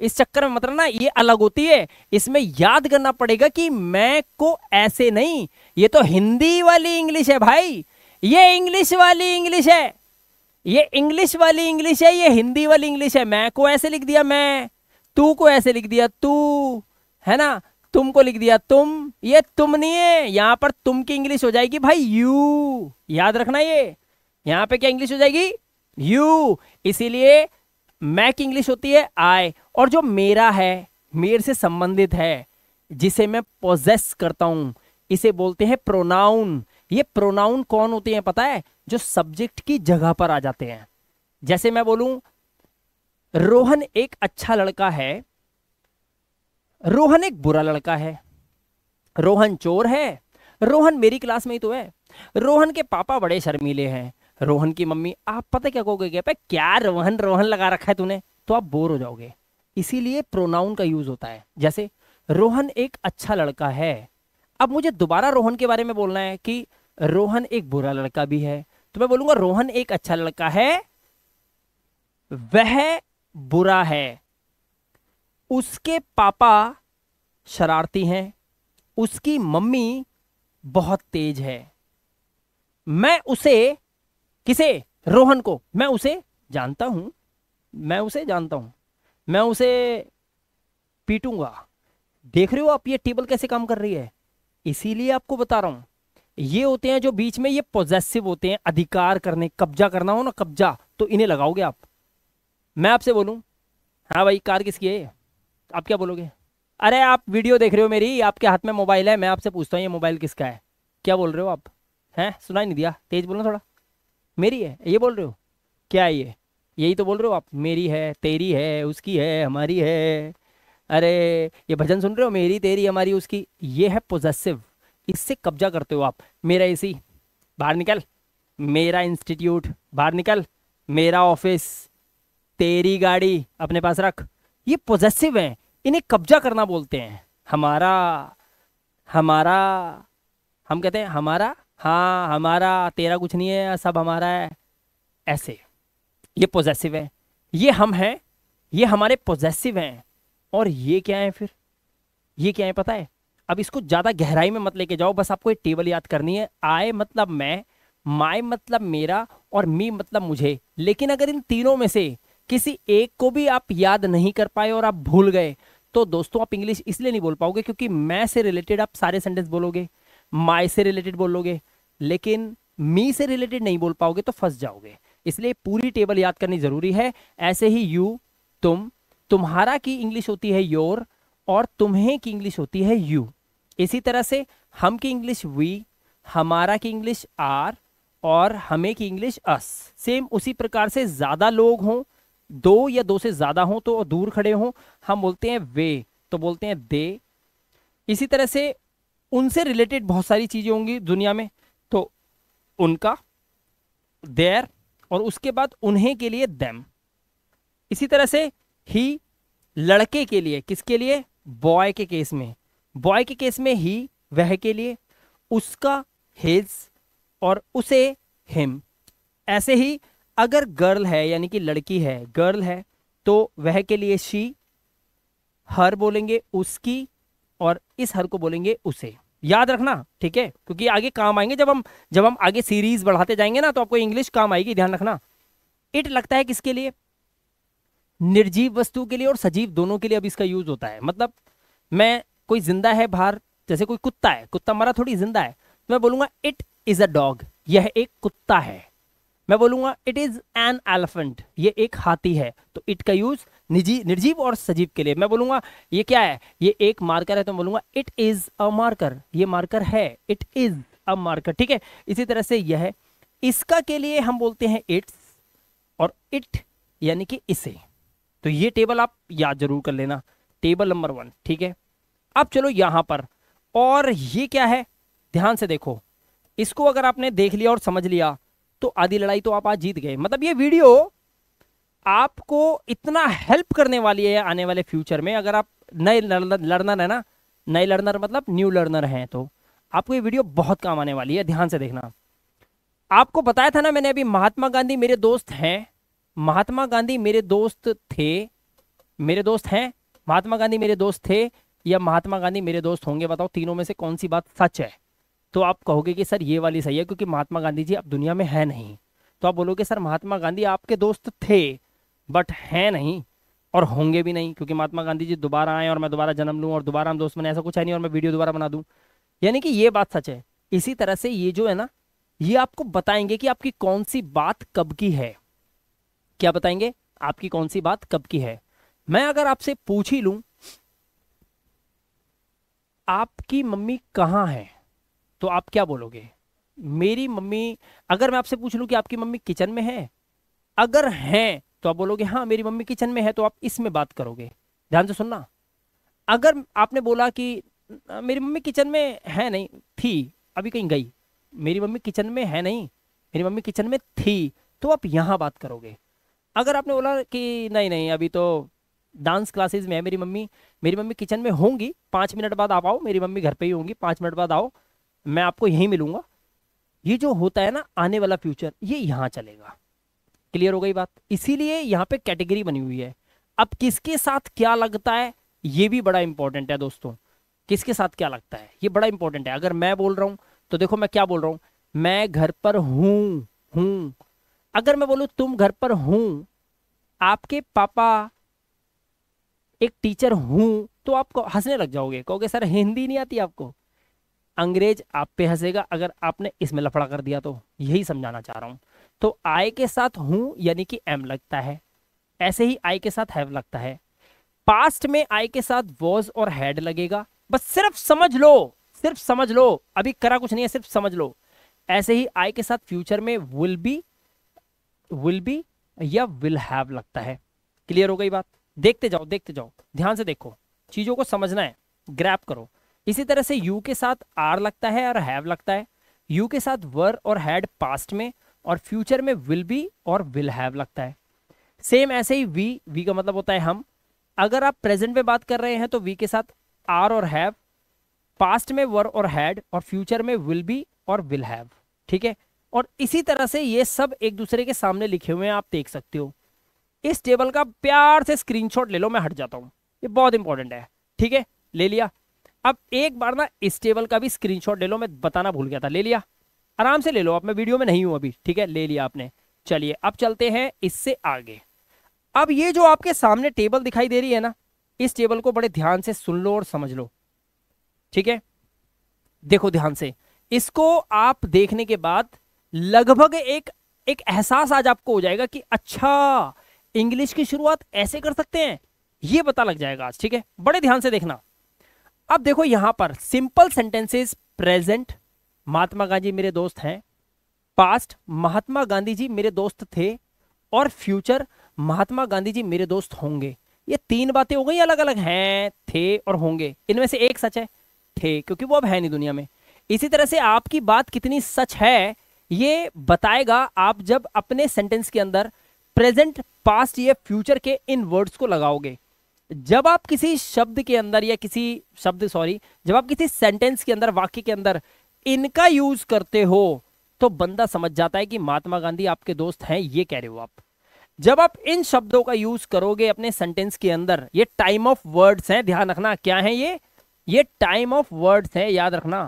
इस चक्कर में मतलब ना ये अलग होती है इसमें याद करना पड़ेगा कि मैं को ऐसे नहीं ये तो हिंदी वाली इंग्लिश है भाई ये इंग्लिश वाली इंग्लिश है ये इंग्लिश वाली इंग्लिश है ये हिंदी वाली इंग्लिश है मैं को ऐसे लिख दिया मैं तू को ऐसे लिख दिया तू है ना तुमको लिख दिया तुम ये तुम नहीं है यहां पर तुम की इंग्लिश हो जाएगी भाई यू याद रखना ये यहाँ पे क्या इंग्लिश हो जाएगी यू इसीलिए मैं की इंग्लिश होती है आई और जो मेरा है मेरे से संबंधित है जिसे मैं पोजेस करता हूं इसे बोलते हैं प्रोनाउन ये प्रोनाउन कौन होते हैं पता है जो सब्जेक्ट की जगह पर आ जाते हैं जैसे मैं बोलूं रोहन एक अच्छा लड़का है रोहन एक बुरा लड़का है रोहन चोर है रोहन मेरी क्लास में ही तो है रोहन के पापा बड़े शर्मीले हैं रोहन की मम्मी आप पता क्या कहोगे क्या क्या रोहन रोहन लगा रखा है तूने तो आप बोर हो जाओगे इसीलिए प्रोनाउन का यूज होता है जैसे रोहन एक अच्छा लड़का है अब मुझे दोबारा रोहन के बारे में बोलना है कि रोहन एक बुरा लड़का भी है तो मैं बोलूंगा रोहन एक अच्छा लड़का है वह बुरा है उसके पापा शरारती हैं उसकी मम्मी बहुत तेज है मैं उसे किसे रोहन को मैं उसे जानता हूं मैं उसे जानता हूं मैं उसे पीटूंगा देख रहे हो आप ये टेबल कैसे काम कर रही है इसीलिए आपको बता रहा हूं ये होते हैं जो बीच में ये पोजेसिव होते हैं अधिकार करने कब्जा करना हो ना कब्जा तो इन्हें लगाओगे आप मैं आपसे बोलूं हाँ भाई कार किसकी है आप क्या बोलोगे अरे आप वीडियो देख रहे हो मेरी आपके हाथ में मोबाइल है मैं आपसे पूछता हूँ ये मोबाइल किसका है क्या बोल रहे हो आप हैं सुना नहीं दिया तेज बोलना थोड़ा मेरी है ये बोल रहे हो क्या है ये यही तो बोल रहे हो आप मेरी है तेरी है उसकी है हमारी है अरे ये भजन सुन रहे हो मेरी तेरी हमारी उसकी ये है पोजेसिव इससे कब्जा करते हो आप मेरा ए बाहर निकल मेरा इंस्टीट्यूट बाहर निकल मेरा ऑफिस तेरी गाड़ी अपने पास रख ये पोजेसिव हैं इन्हें कब्जा करना बोलते हैं हमारा हमारा हम कहते हैं हमारा हाँ हमारा तेरा कुछ नहीं है सब हमारा है ऐसे ये पोजेसिव है ये हम हैं ये हमारे पोजेसिव हैं और ये क्या है फिर ये क्या है पता है अब इसको ज़्यादा गहराई में मत लेके जाओ बस आपको एक टेबल याद करनी है आय मतलब मैं माय मतलब मेरा और मी मतलब मुझे लेकिन अगर इन तीनों में से किसी एक को भी आप याद नहीं कर पाए और आप भूल गए तो दोस्तों आप इंग्लिश इसलिए नहीं बोल पाओगे क्योंकि मैं से रिलेटेड आप सारे सेंटेंस बोलोगे माय से रिलेटेड बोलोगे लेकिन मी से रिलेटेड नहीं बोल पाओगे तो फंस जाओगे इसलिए पूरी टेबल याद करनी जरूरी है ऐसे ही यू तुम तुम्हारा की इंग्लिश होती है योर और तुम्हें की इंग्लिश होती है यू इसी तरह से हम की इंग्लिश वी हमारा की इंग्लिश आर और हमें की इंग्लिश अस सेम उसी प्रकार से ज़्यादा लोग हों दो या दो से ज़्यादा हों तो दूर खड़े हों हम बोलते हैं वे तो बोलते हैं दे इसी तरह से उनसे रिलेटेड बहुत सारी चीज़ें होंगी दुनिया में तो उनका देर और उसके बाद उन्हें के लिए दैम इसी तरह से ही लड़के के लिए किसके लिए बॉय के केस में बॉय के केस में ही वह के लिए उसका हिज और उसे हिम ऐसे ही अगर गर्ल है यानी कि लड़की है गर्ल है तो वह के लिए शी हर बोलेंगे उसकी और इस हर को बोलेंगे उसे याद रखना ठीक है क्योंकि आगे काम आएंगे जब हम जब हम आगे सीरीज बढ़ाते जाएंगे ना तो आपको इंग्लिश काम आएगी ध्यान रखना इट लगता है किसके लिए निर्जीव वस्तु के लिए और सजीव दोनों के लिए अब इसका यूज होता है मतलब मैं कोई जिंदा है बाहर जैसे कोई कुत्ता है कुत्ता मरा थोड़ी जिंदा है तो मैं बोलूंगा इट इज अ डॉग यह एक कुत्ता है मैं बोलूंगा इट इज एन एलिफेंट ये एक हाथी है तो इट का यूज निजी निर्जीव और सजीव के लिए मैं बोलूंगा ये क्या है ये एक मार्कर है तो मैं बोलूंगा इट इज अ मार्कर ये मार्कर है इट इज अ मार्कर ठीक है इसी तरह से यह है इसका के लिए हम बोलते हैं इट्स और इट यानी कि इसे तो ये टेबल आप याद जरूर कर लेना टेबल नंबर वन ठीक है अब चलो यहां पर और ये क्या है ध्यान से देखो इसको अगर आपने देख लिया और समझ लिया तो आधी लड़ाई तो आप आज जीत गए मतलब ये वीडियो आपको इतना हेल्प करने वाली है आने वाले फ्यूचर में अगर आप नए लर्नर है ना नए लर्नर मतलब न्यू लर्नर हैं तो आपको ये वीडियो बहुत काम आने वाली है ध्यान से देखना आपको बताया था ना मैंने अभी महात्मा गांधी मेरे दोस्त हैं महात्मा गांधी मेरे दोस्त थे मेरे दोस्त हैं महात्मा गांधी मेरे दोस्त थे या महात्मा गांधी मेरे दोस्त होंगे बताओ तीनों में से कौन सी बात सच है तो आप कहोगे कि सर ये वाली सही है क्योंकि महात्मा गांधी जी अब दुनिया में है नहीं तो आप बोलोगे सर महात्मा गांधी आपके दोस्त थे बट हैं नहीं और होंगे भी नहीं क्योंकि महात्मा गांधी जी दोबारा आए और मैं दोबारा जन्म लूँ और दोबारा हम दोस्त बने ऐसा कुछ है नहीं और मैं वीडियो दोबारा बना दूँ यानी कि ये बात सच है इसी तरह से ये जो है ना ये आपको बताएंगे कि आपकी कौन सी बात कब की है क्या बताएंगे आपकी कौन सी बात कब की है मैं अगर आपसे पूछ ही लूँ आपकी मम्मी कहाँ है तो आप क्या बोलोगे मेरी मम्मी अगर मैं आपसे पूछ लूँ कि आपकी मम्मी किचन में है अगर हैं तो आप बोलोगे हाँ मेरी मम्मी किचन में है तो आप इसमें बात करोगे ध्यान से सुनना अगर आपने बोला कि मेरी मम्मी किचन में है नहीं थी अभी कहीं गई मेरी मम्मी किचन में है नहीं मेरी मम्मी किचन में थी तो आप यहाँ बात करोगे अगर आपने बोला कि नहीं नहीं अभी तो डांस क्लासेज में है मेरी मम्मी मेरी मम्मी किचन में होंगी पाँच मिनट बाद आप आओ मेरी मम्मी घर पे ही होंगी पाँच मिनट बाद आओ मैं आपको यहीं मिलूंगा ये जो होता है ना आने वाला फ्यूचर ये यहाँ चलेगा क्लियर हो गई बात इसीलिए यहाँ पे कैटेगरी बनी हुई है अब किसके साथ क्या लगता है ये भी बड़ा इंपॉर्टेंट है दोस्तों किसके साथ क्या लगता है ये बड़ा इंपॉर्टेंट है अगर मैं बोल रहा हूँ तो देखो मैं क्या बोल रहा हूँ मैं घर पर हूँ हूँ अगर मैं बोलूँ तुम घर पर हूँ आपके पापा एक टीचर हूँ तो आप हंसने लग जाओगे कहोगे सर हिंदी नहीं आती आपको अंग्रेज आप पे हंसेगा अगर आपने इसमें लफड़ा कर दिया तो यही समझाना चाह रहा हूँ तो आय के साथ हूँ यानी कि एम लगता है ऐसे ही आई के साथ हैव लगता है पास्ट में आई के साथ वॉज और हैड लगेगा बस सिर्फ समझ लो सिर्फ समझ लो अभी करा कुछ नहीं है सिर्फ समझ लो ऐसे ही आई के साथ फ्यूचर में विल बी विल बी या विल हैव लगता है क्लियर हो गई बात देखते जाओ देखते जाओ ध्यान से देखो चीज़ों को समझना है ग्रैप करो इसी तरह से यू के साथ आर लगता है और हैव लगता है यू के साथ वर और हैड पास्ट में और फ्यूचर में विल बी और विल हैव लगता है सेम ऐसे ही वी वी का मतलब होता है हम अगर आप प्रेजेंट में बात कर रहे हैं तो वी के साथ आर और हैव पास्ट में वर और हैड और फ्यूचर में विल बी और विल हैव ठीक है और इसी तरह से ये सब एक दूसरे के सामने लिखे हुए हैं आप देख सकते हो इस टेबल का प्यार से स्क्रीनशॉट ले लो मैं हट जाता हूँ ये बहुत इंपॉर्टेंट है ठीक है ले लिया अब एक बार ना इस टेबल का भी स्क्रीनशॉट ले लो मैं बताना भूल गया था ले लिया आराम से ले लो अब मैं वीडियो में नहीं हूं अभी ठीक है ले लिया आपने चलिए अब चलते हैं इससे आगे अब ये जो आपके सामने टेबल दिखाई दे रही है ना इस टेबल को बड़े ध्यान से सुन लो और समझ लो ठीक है देखो ध्यान से इसको आप देखने के बाद लगभग एक एक एहसास आज आपको हो जाएगा कि अच्छा इंग्लिश की शुरुआत ऐसे कर सकते हैं ये पता लग जाएगा आज ठीक है बड़े ध्यान से देखना अब देखो यहां पर simple sentences present Mahatma Gandhi मेरे दोस्त हैं पास्ट महात्मा गांधी जी मेरे दोस्त थे और फ्यूचर महात्मा गांधी जी मेरे दोस्त होंगे ये तीन बातें हो गई अलग अलग हैं थे और होंगे इनमें से एक सच है थे क्योंकि वो अब है नहीं दुनिया में इसी तरह से आपकी बात कितनी सच है ये बताएगा आप जब अपने सेंटेंस के अंदर प्रेजेंट पास्ट या फ्यूचर के इन वर्ड्स को लगाओगे जब आप किसी शब्द के अंदर या किसी शब्द सॉरी जब आप किसी सेंटेंस के अंदर वाक्य के अंदर इनका यूज करते हो तो बंदा समझ जाता है कि महात्मा गांधी आपके दोस्त हैं ये कह रहे हो आप जब आप इन शब्दों का यूज करोगे अपने सेंटेंस के अंदर ये टाइम ऑफ वर्ड्स हैं ध्यान रखना क्या है ये ये टाइम ऑफ वर्ड्स हैं याद रखना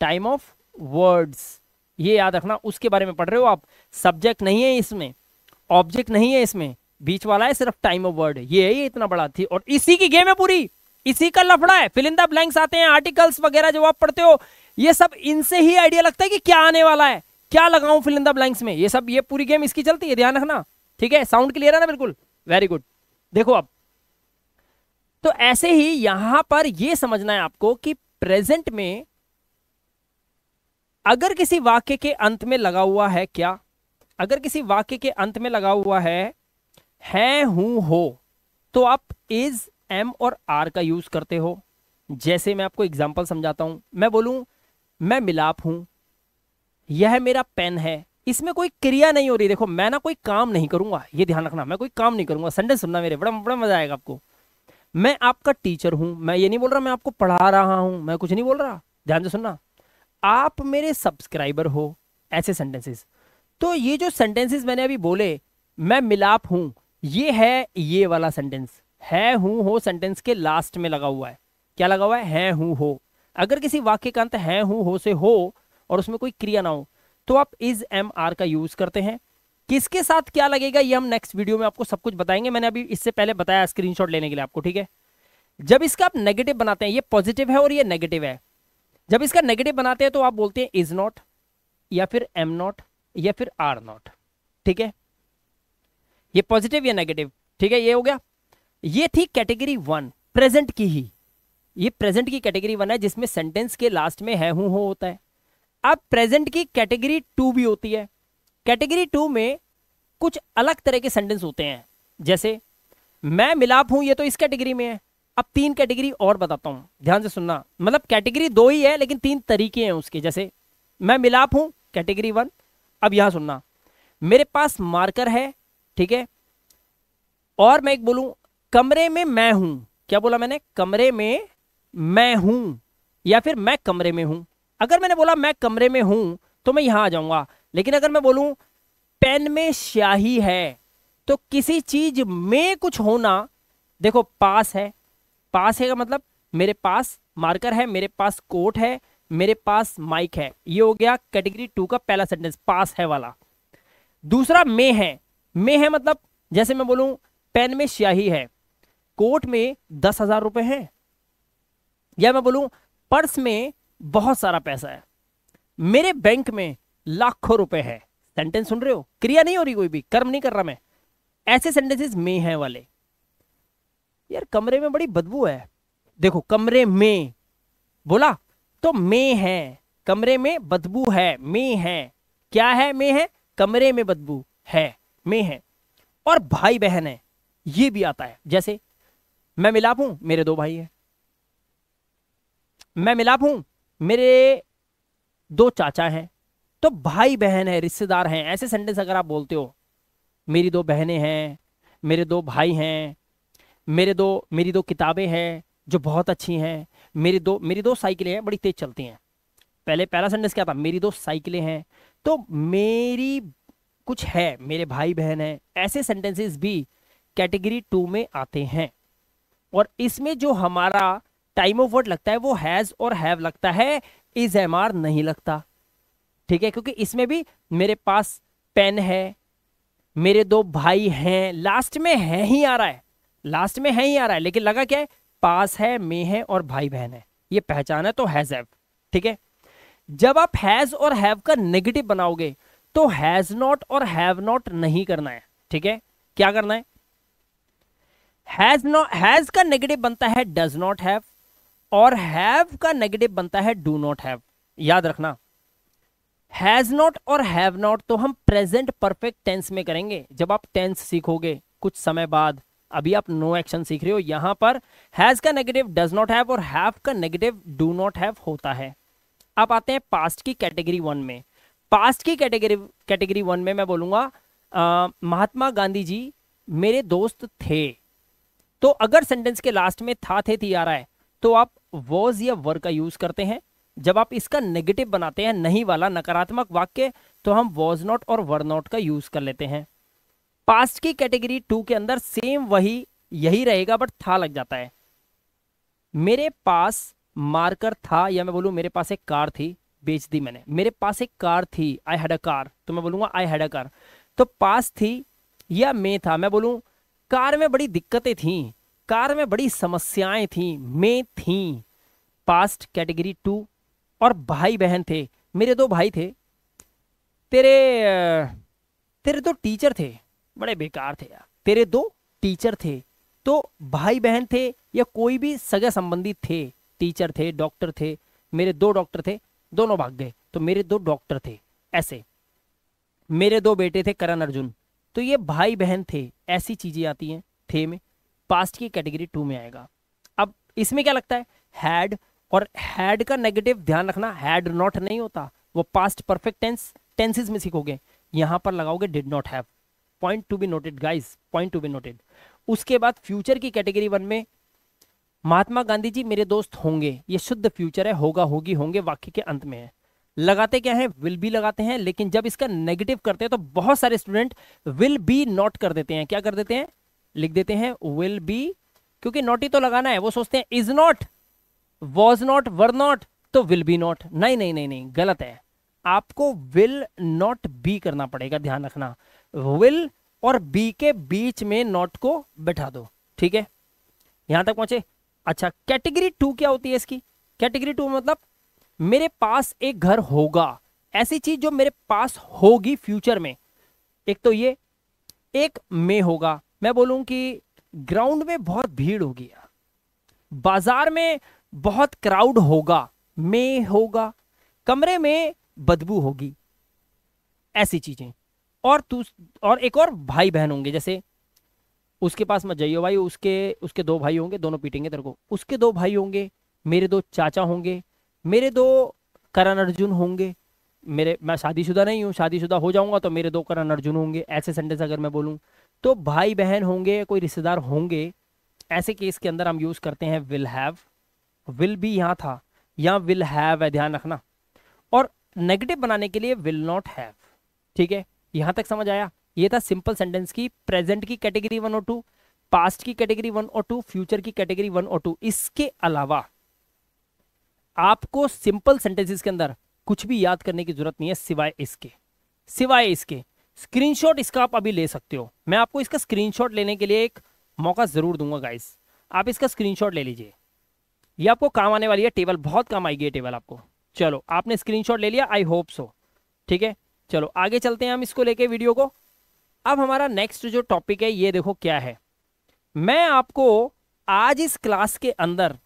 टाइम ऑफ वर्ड्स ये याद रखना उसके बारे में पढ़ रहे हो आप सब्जेक्ट नहीं है इसमें ऑब्जेक्ट नहीं है इसमें बीच वाला है सिर्फ टाइम ऑफ वर्ड ये है ये इतना बड़ा थी और इसी की गेम है पूरी इसी का लफड़ा है फिलिंदा ब्लैंक्स आते हैं आर्टिकल्स वगैरह जो आप पढ़ते हो ये सब इनसे ही आइडिया लगता है कि क्या आने वाला है क्या लगाऊं फिलिंदा ब्लैंक्स में ये सब ये पूरी गेम इसकी चलती है ध्यान रखना ठीक है साउंड क्लियर है ना बिल्कुल वेरी गुड देखो अब तो ऐसे ही यहां पर यह समझना है आपको कि प्रेजेंट में अगर किसी वाक्य के अंत में लगा हुआ है क्या अगर किसी वाक्य के अंत में लगा हुआ है है हूं हो तो आप इज एम और आर का यूज करते हो जैसे मैं आपको एग्जाम्पल समझाता हूं मैं बोलूं मैं मिलाप हूं यह मेरा पेन है इसमें कोई क्रिया नहीं हो रही देखो मैं ना कोई काम नहीं करूंगा ये ध्यान रखना मैं कोई काम नहीं करूंगा संडे सुनना मेरे बड़ा बड़ा मजा आएगा आपको मैं आपका टीचर हूं मैं ये नहीं बोल रहा मैं आपको पढ़ा रहा हूं मैं कुछ नहीं बोल रहा ध्यान से सुनना आप मेरे सब्सक्राइबर हो ऐसे सेंटेंसेस तो ये जो सेंटेंसेस मैंने अभी बोले मैं मिलाप हूं ये है ये वाला सेंटेंस है हूं हो सेंटेंस के लास्ट में लगा हुआ है क्या लगा हुआ है है हूं हो अगर किसी वाक्य का अंत है हूं हो से हो और उसमें कोई क्रिया ना हो तो आप इज एम आर का यूज करते हैं किसके साथ क्या लगेगा ये हम नेक्स्ट वीडियो में आपको सब कुछ बताएंगे मैंने अभी इससे पहले बताया स्क्रीनशॉट लेने के लिए आपको ठीक है जब इसका आप नेगेटिव बनाते हैं ये पॉजिटिव है और ये नेगेटिव है जब इसका नेगेटिव बनाते हैं तो आप बोलते हैं इज नॉट या फिर एम नॉट या फिर आर नॉट ठीक है ये पॉजिटिव या नेगेटिव ठीक है ये हो गया ये थी कैटेगरी वन प्रेजेंट की ही ये प्रेजेंट की कैटेगरी वन है जिसमें सेंटेंस के लास्ट में है हूं हो होता है अब प्रेजेंट की कैटेगरी टू भी होती है कैटेगरी टू में कुछ अलग तरह के सेंटेंस होते हैं जैसे मैं मिलाप हूं ये तो इस कैटेगरी में है अब तीन कैटेगरी और बताता हूं ध्यान से सुनना मतलब कैटेगरी दो ही है लेकिन तीन तरीके हैं उसके जैसे मैं मिलाप हूं कैटेगरी वन अब यहां सुनना मेरे पास मार्कर है ठीक है और मैं एक बोलूं कमरे में मैं हूं क्या बोला मैंने कमरे में मैं हूं या फिर मैं कमरे में हूं अगर मैंने बोला मैं कमरे में हूं तो मैं यहां आ जाऊंगा लेकिन अगर मैं बोलूं पेन में स्याही है तो किसी चीज में कुछ होना देखो पास है पास है का मतलब मेरे पास मार्कर है मेरे पास कोट है मेरे पास माइक है ये हो गया कैटेगरी टू का पहला सेंटेंस पास है वाला दूसरा मे है में है मतलब जैसे मैं बोलूं पेन में स्याही है कोट में दस हजार रुपए है या मैं बोलूं पर्स में बहुत सारा पैसा है मेरे बैंक में लाखों रुपए है सेंटेंस सुन रहे हो क्रिया नहीं हो रही कोई भी कर्म नहीं कर रहा मैं ऐसे सेंटेंसेस में है वाले यार कमरे में बड़ी बदबू है देखो कमरे में बोला तो में है कमरे में बदबू है मे है क्या है मे है कमरे में बदबू है मे है और भाई बहन है ये भी आता है जैसे मैं मिलाप हूं मेरे दो भाई हैं मैं मिलाप हूं मेरे दो चाचा हैं तो भाई बहन है रिश्तेदार हैं ऐसे सेंटेंस अगर आप बोलते हो मेरी दो बहनें हैं मेरे दो भाई हैं मेरे दो मेरी दो किताबें हैं जो बहुत अच्छी हैं मेरी दो मेरी दो साइकिलें हैं बड़ी तेज चलती हैं पहले पहला सेंटेंस क्या था मेरी दो साइकिलें हैं तो मेरी कुछ है मेरे भाई बहन है ऐसे सेंटेंसेस भी कैटेगरी टू में आते हैं और इसमें जो हमारा टाइम ऑफ वर्ड लगता है वो हैज़ और हैव लगता है इज एम आर नहीं लगता ठीक है क्योंकि इसमें भी मेरे पास पेन है मेरे दो भाई हैं लास्ट में है ही आ रहा है लास्ट में है ही आ रहा है लेकिन लगा क्या है पास है मे है और भाई बहन है ये पहचान है तो हैज हैव ठीक है जब आप हैज और हैव का नेगेटिव बनाओगे तो हैज नॉट और हैव नॉट नहीं करना है ठीक है क्या करना है हैज नॉट हैज का नेगेटिव बनता है डज नॉट हैव और हैव का नेगेटिव बनता है डू नॉट हैव याद रखना हैज नॉट और हैव नॉट तो हम प्रेजेंट परफेक्ट टेंस में करेंगे जब आप टेंस सीखोगे कुछ समय बाद अभी आप नो एक्शन सीख रहे हो यहां पर हैज़ का नेगेटिव डज नॉट हैव और हैव का नेगेटिव डू नॉट हैव होता है अब आते हैं पास्ट की कैटेगरी वन में पास्ट की कैटेगरी कैटेगरी वन में मैं बोलूंगा महात्मा गांधी जी मेरे दोस्त थे तो अगर सेंटेंस के लास्ट में था थे थी आ रहा है तो आप वॉज या वर का यूज़ करते हैं जब आप इसका नेगेटिव बनाते हैं नहीं वाला नकारात्मक वाक्य तो हम वॉज नॉट और वर नॉट का यूज़ कर लेते हैं पास्ट की कैटेगरी टू के अंदर सेम वही यही रहेगा बट था लग जाता है मेरे पास मार्कर था या मैं बोलूं मेरे पास एक कार थी बेच दी मैंने मेरे पास एक कार थी आई हैड अ कार तो मैं बोलूंगा आई हैड अ कार तो पास थी या मैं था मैं बोलूं कार में बड़ी दिक्कतें थी कार में बड़ी समस्याएं थी मैं थी पास्ट कैटेगरी टू और भाई बहन थे मेरे दो भाई थे तेरे तेरे दो टीचर थे बड़े बेकार थे यार तेरे दो टीचर थे तो भाई बहन थे या कोई भी सगे संबंधी थे टीचर थे डॉक्टर थे मेरे दो डॉक्टर थे दोनों भाग गए तो मेरे दो डॉक्टर थे ऐसे मेरे दो बेटे थे करण अर्जुन तो ये भाई बहन थे ऐसी चीजें आती हैं थे में पास्ट की कैटेगरी टू में आएगा अब इसमें क्या लगता है हैड और हैड का नेगेटिव ध्यान रखना हैड नॉट नहीं होता वो पास्ट परफेक्ट टेंस टेंसेस में सीखोगे यहां पर लगाओगे did not have point to be noted guys point to be noted उसके बाद फ्यूचर की कैटेगरी वन में महात्मा गांधी जी मेरे दोस्त होंगे ये शुद्ध फ्यूचर है होगा होगी होंगे वाक्य के अंत में है लगाते क्या है विल बी लगाते हैं लेकिन जब इसका नेगेटिव करते हैं तो बहुत सारे स्टूडेंट विल बी नॉट कर देते हैं क्या कर देते हैं लिख देते हैं विल बी क्योंकि नॉट ही तो लगाना है वो सोचते हैं is not was not were not तो विल बी नॉट नहीं नहीं नहीं नहीं गलत है आपको विल नॉट बी करना पड़ेगा ध्यान रखना विल और बी के बीच में नॉट को बैठा दो ठीक है यहां तक पहुंचे अच्छा कैटेगरी टू क्या होती है इसकी कैटेगरी टू मतलब मेरे पास एक घर होगा ऐसी चीज जो मेरे पास होगी फ्यूचर में एक तो ये एक मे होगा मैं बोलूं कि ग्राउंड में बहुत भीड़ होगी बाजार में बहुत क्राउड होगा मे होगा कमरे में बदबू होगी ऐसी चीजें और और एक और भाई बहन होंगे जैसे उसके पास मत जाइयो भाई उसके उसके दो भाई होंगे दोनों पीटेंगे तेरे को उसके दो भाई होंगे मेरे दो चाचा होंगे मेरे दो करण अर्जुन होंगे मेरे मैं शादीशुदा नहीं हूँ शादीशुदा हो जाऊंगा तो मेरे दो करण अर्जुन होंगे ऐसे सेंटेंस अगर मैं बोलूँ तो भाई बहन होंगे कोई रिश्तेदार होंगे ऐसे केस के अंदर हम यूज़ करते हैं विल हैव विल भी यहाँ था यहाँ विल हैव है ध्यान रखना और नेगेटिव बनाने के लिए विल नॉट हैव ठीक है यहां तक समझ आया ये था सिंपल सेंटेंस की प्रेजेंट की कैटेगरी वन और टू पास्ट की कैटेगरी वन और टू फ्यूचर की कैटेगरी वन और टू इसके अलावा आपको सिंपल सेंटेंसेस के अंदर कुछ भी याद करने की जरूरत नहीं है सिवाय इसके सिवाय इसके स्क्रीनशॉट इसका आप अभी ले सकते हो मैं आपको इसका स्क्रीनशॉट लेने के लिए एक मौका ज़रूर दूंगा गाइस आप इसका स्क्रीनशॉट ले लीजिए ये आपको काम आने वाली है टेबल बहुत काम आएगी टेबल आपको चलो आपने स्क्रीनशॉट ले लिया आई होप सो ठीक है चलो आगे चलते हैं हम इसको लेके वीडियो को अब हमारा नेक्स्ट जो टॉपिक है ये देखो क्या है मैं आपको आज इस क्लास के अंदर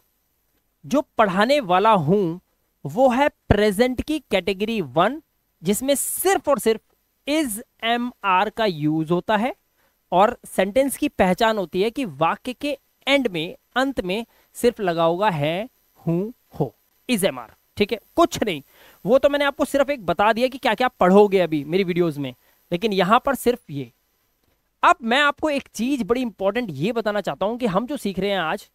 जो पढ़ाने वाला हूं वो है प्रेजेंट की कैटेगरी वन जिसमें सिर्फ और सिर्फ इज एम आर का यूज होता है और सेंटेंस की पहचान होती है कि वाक्य के एंड में अंत में सिर्फ लगा होगा है हूं हो इज एम आर ठीक है कुछ नहीं वो तो मैंने आपको सिर्फ एक बता दिया कि क्या क्या पढ़ोगे अभी मेरी वीडियोज़ में लेकिन यहां पर सिर्फ ये अब मैं आपको एक चीज़ बड़ी इंपॉर्टेंट ये बताना चाहता हूं कि हम जो सीख रहे हैं आज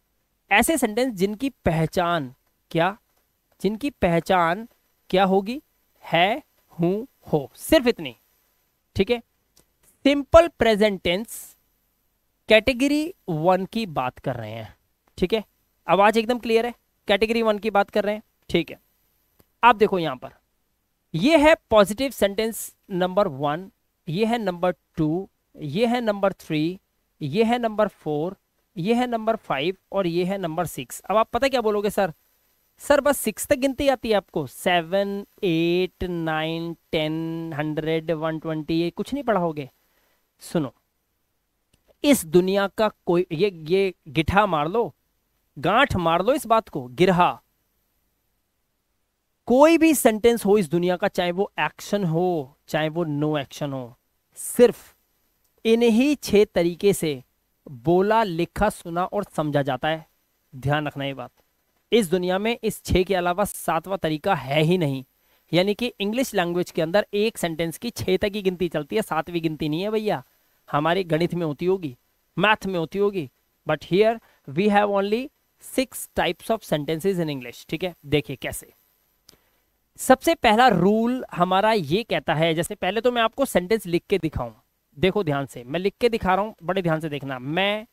ऐसे सेंटेंस जिनकी पहचान क्या जिनकी पहचान क्या होगी है हूं हो सिर्फ इतनी ठीक है सिंपल प्रेजेंटेंस कैटेगरी वन की बात कर रहे हैं ठीक है आवाज़ एकदम क्लियर है कैटेगरी वन की बात कर रहे हैं ठीक है आप देखो यहां पर यह है पॉजिटिव सेंटेंस नंबर वन ये है नंबर टू यह है नंबर थ्री यह है नंबर फोर यह है नंबर फाइव और यह है नंबर सिक्स अब आप पता क्या बोलोगे सर सर बस सिक्स तक गिनती आती है आपको seven eight nine ten hundred one twenty ये कुछ नहीं पढ़ाओगे सुनो इस दुनिया का कोई ये ये गिठा मार लो गांठ मार लो इस बात को गिरहा कोई भी सेंटेंस हो इस दुनिया का चाहे वो एक्शन हो चाहे वो नो एक्शन हो सिर्फ इन्हीं छह तरीके से बोला लिखा सुना और समझा जाता है ध्यान रखना ये बात इस दुनिया में इस छह के अलावा सातवां तरीका है ही नहीं यानी कि इंग्लिश लैंग्वेज के अंदर एक सेंटेंस की छह तक की गिनती चलती है सातवीं गिनती नहीं है भैया हमारी गणित में होती होगी मैथ में होती होगी but here we have only six types of sentences in English ठीक है देखिए कैसे सबसे पहला रूल हमारा ये कहता है जैसे पहले तो मैं आपको सेंटेंस लिख के दिखाऊं देखो ध्यान से मैं लिख के दिखा रहा हूं बड़े ध्यान से देखना मैं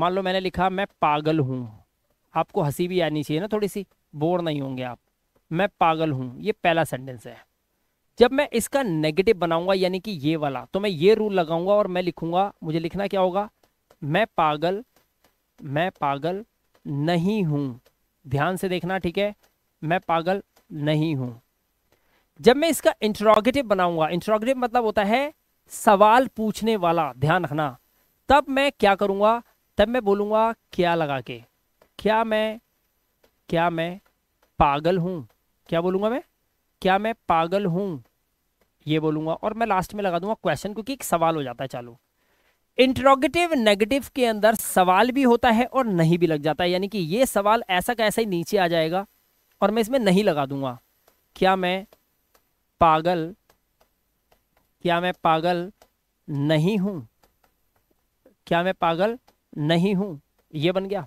मान लो मैंने लिखा मैं पागल हूं आपको हंसी भी आनी चाहिए ना थोड़ी सी बोर नहीं होंगे आप मैं पागल हूं ये पहला सेंटेंस है जब मैं इसका नेगेटिव बनाऊंगा यानी कि ये वाला तो मैं ये रूल लगाऊंगा और मैं लिखूंगा मुझे लिखना क्या होगा मैं पागल मैं पागल नहीं हूं ध्यान से देखना ठीक है मैं पागल नहीं हूं जब मैं इसका इंट्रोगेटिव बनाऊंगा इंट्रोगेटिव मतलब होता है सवाल पूछने वाला ध्यान रखना तब मैं क्या करूंगा तब मैं बोलूंगा क्या लगा के क्या मैं क्या मैं पागल हूं क्या बोलूंगा मैं क्या मैं पागल हूं ये बोलूंगा और मैं लास्ट में लगा दूंगा क्वेश्चन क्योंकि एक सवाल हो जाता है चालू इंटरोगेटिव नेगेटिव के अंदर सवाल भी होता है और नहीं भी लग जाता है यानी कि ये सवाल ऐसा कैसा ही नीचे आ जाएगा और मैं इसमें नहीं लगा दूंगा क्या मैं पागल क्या मैं पागल नहीं हूं क्या मैं पागल नहीं हूं ये बन गया